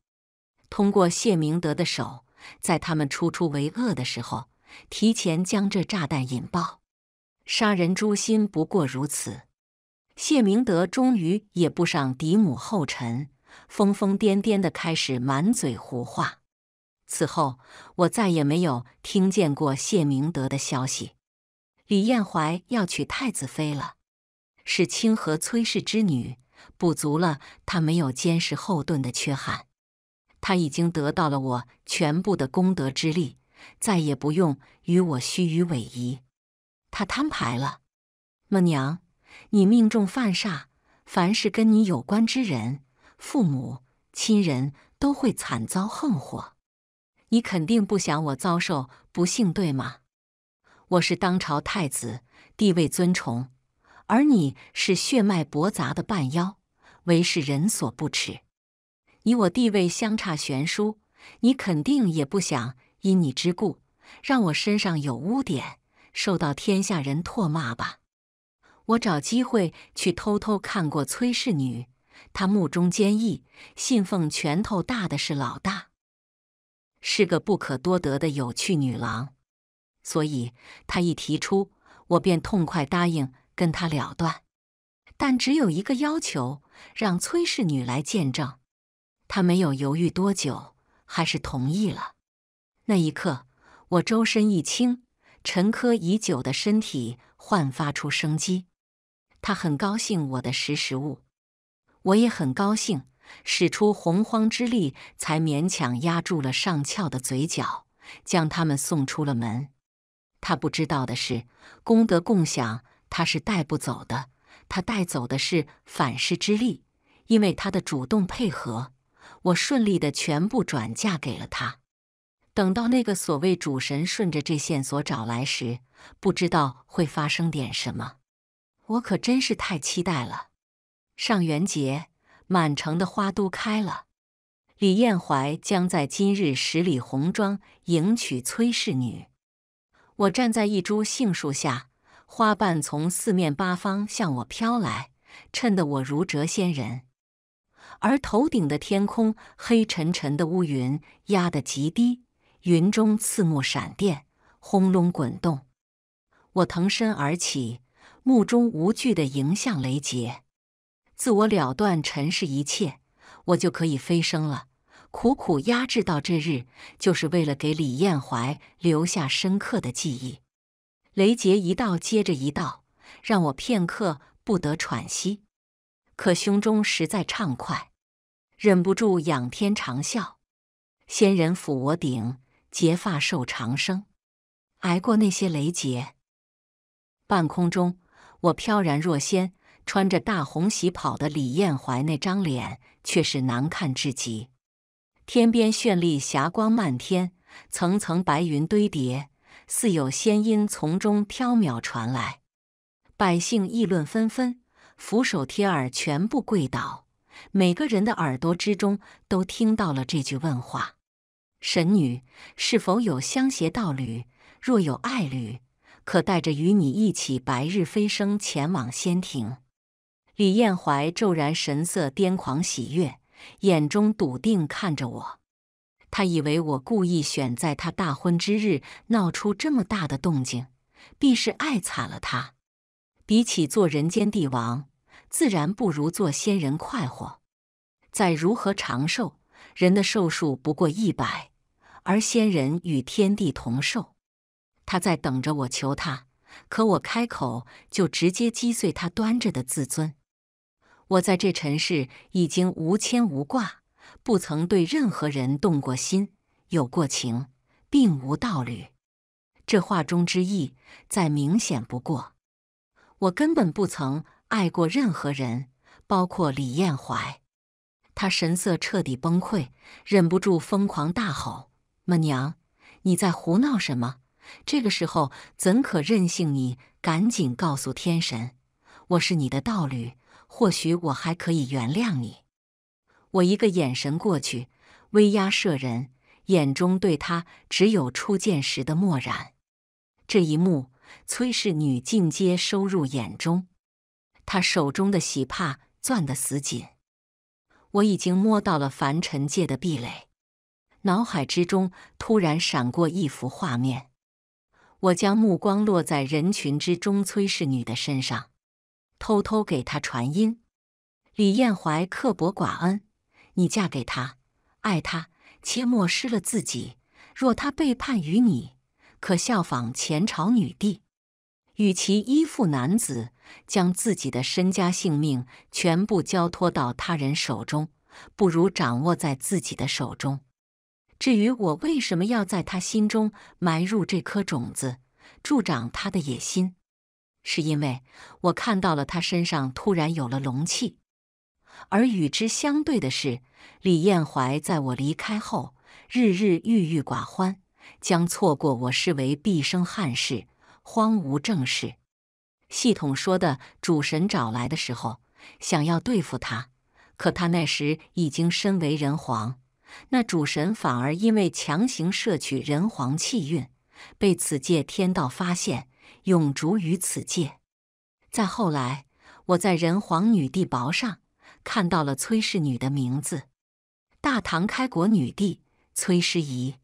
通过谢明德的手，在他们处处为恶的时候，提前将这炸弹引爆。杀人诛心，不过如此。谢明德终于也不上嫡母后尘，疯疯癫癫的开始满嘴胡话。此后，我再也没有听见过谢明德的消息。李彦怀要娶太子妃了，是清河崔氏之女，补足了他没有坚实后盾的缺憾。他已经得到了我全部的功德之力，再也不用与我虚与委蛇。他摊牌了，孟娘，你命中犯煞，凡是跟你有关之人，父母亲人都会惨遭横祸。你肯定不想我遭受不幸，对吗？我是当朝太子，地位尊崇，而你是血脉驳杂的半妖，为世人所不齿。你我地位相差悬殊，你肯定也不想因你之故让我身上有污点，受到天下人唾骂吧？我找机会去偷偷看过崔氏女，她目中坚毅，信奉拳头大的是老大。是个不可多得的有趣女郎，所以她一提出，我便痛快答应跟她了断。但只有一个要求，让崔氏女来见证。她没有犹豫多久，还是同意了。那一刻，我周身一轻，沉疴已久的身体焕发出生机。她很高兴我的识时务，我也很高兴。使出洪荒之力，才勉强压住了上翘的嘴角，将他们送出了门。他不知道的是，功德共享他是带不走的，他带走的是反噬之力。因为他的主动配合，我顺利的全部转嫁给了他。等到那个所谓主神顺着这线索找来时，不知道会发生点什么，我可真是太期待了。上元节。满城的花都开了，李艳怀将在今日十里红妆迎娶崔氏女。我站在一株杏树下，花瓣从四面八方向我飘来，衬得我如谪仙人。而头顶的天空黑沉沉的乌云压得极低，云中刺目闪电轰隆滚动。我腾身而起，目中无惧地迎向雷劫。自我了断，尘世一切，我就可以飞升了。苦苦压制到这日，就是为了给李艳怀留下深刻的记忆。雷劫一道接着一道，让我片刻不得喘息，可胸中实在畅快，忍不住仰天长啸：“仙人抚我顶，结发受长生。”挨过那些雷劫，半空中我飘然若仙。穿着大红喜袍的李彦怀那张脸却是难看至极。天边绚丽霞光漫天，层层白云堆叠，似有仙音从中飘渺传来。百姓议论纷纷，俯首贴耳，全部跪倒，每个人的耳朵之中都听到了这句问话：“神女是否有相携道侣？若有爱侣，可带着与你一起白日飞升，前往仙庭。”李艳怀骤然神色癫狂喜悦，眼中笃定看着我。他以为我故意选在他大婚之日闹出这么大的动静，必是爱惨了他。比起做人间帝王，自然不如做仙人快活。再如何长寿，人的寿数不过一百，而仙人与天地同寿。他在等着我求他，可我开口就直接击碎他端着的自尊。我在这尘世已经无牵无挂，不曾对任何人动过心、有过情，并无道侣。这话中之意再明显不过，我根本不曾爱过任何人，包括李艳怀。他神色彻底崩溃，忍不住疯狂大吼：“妈娘，你在胡闹什么？这个时候怎可任性？你赶紧告诉天神，我是你的道侣。”或许我还可以原谅你。我一个眼神过去，威压慑人，眼中对他只有初见时的漠然。这一幕，崔氏女尽皆收入眼中。她手中的喜帕攥得死紧。我已经摸到了凡尘界的壁垒，脑海之中突然闪过一幅画面。我将目光落在人群之中崔氏女的身上。偷偷给他传音：“李彦怀刻薄寡恩，你嫁给他，爱他，切莫失了自己。若他背叛于你，可效仿前朝女帝，与其依附男子，将自己的身家性命全部交托到他人手中，不如掌握在自己的手中。至于我为什么要在他心中埋入这颗种子，助长他的野心？”是因为我看到了他身上突然有了龙气，而与之相对的是，李彦怀在我离开后日日郁郁寡欢，将错过我视为毕生憾事，荒芜正事。系统说的主神找来的时候，想要对付他，可他那时已经身为人皇，那主神反而因为强行摄取人皇气运，被此界天道发现。永逐于此界。再后来，我在《人皇女帝薄》上看到了崔氏女的名字——大唐开国女帝崔师仪。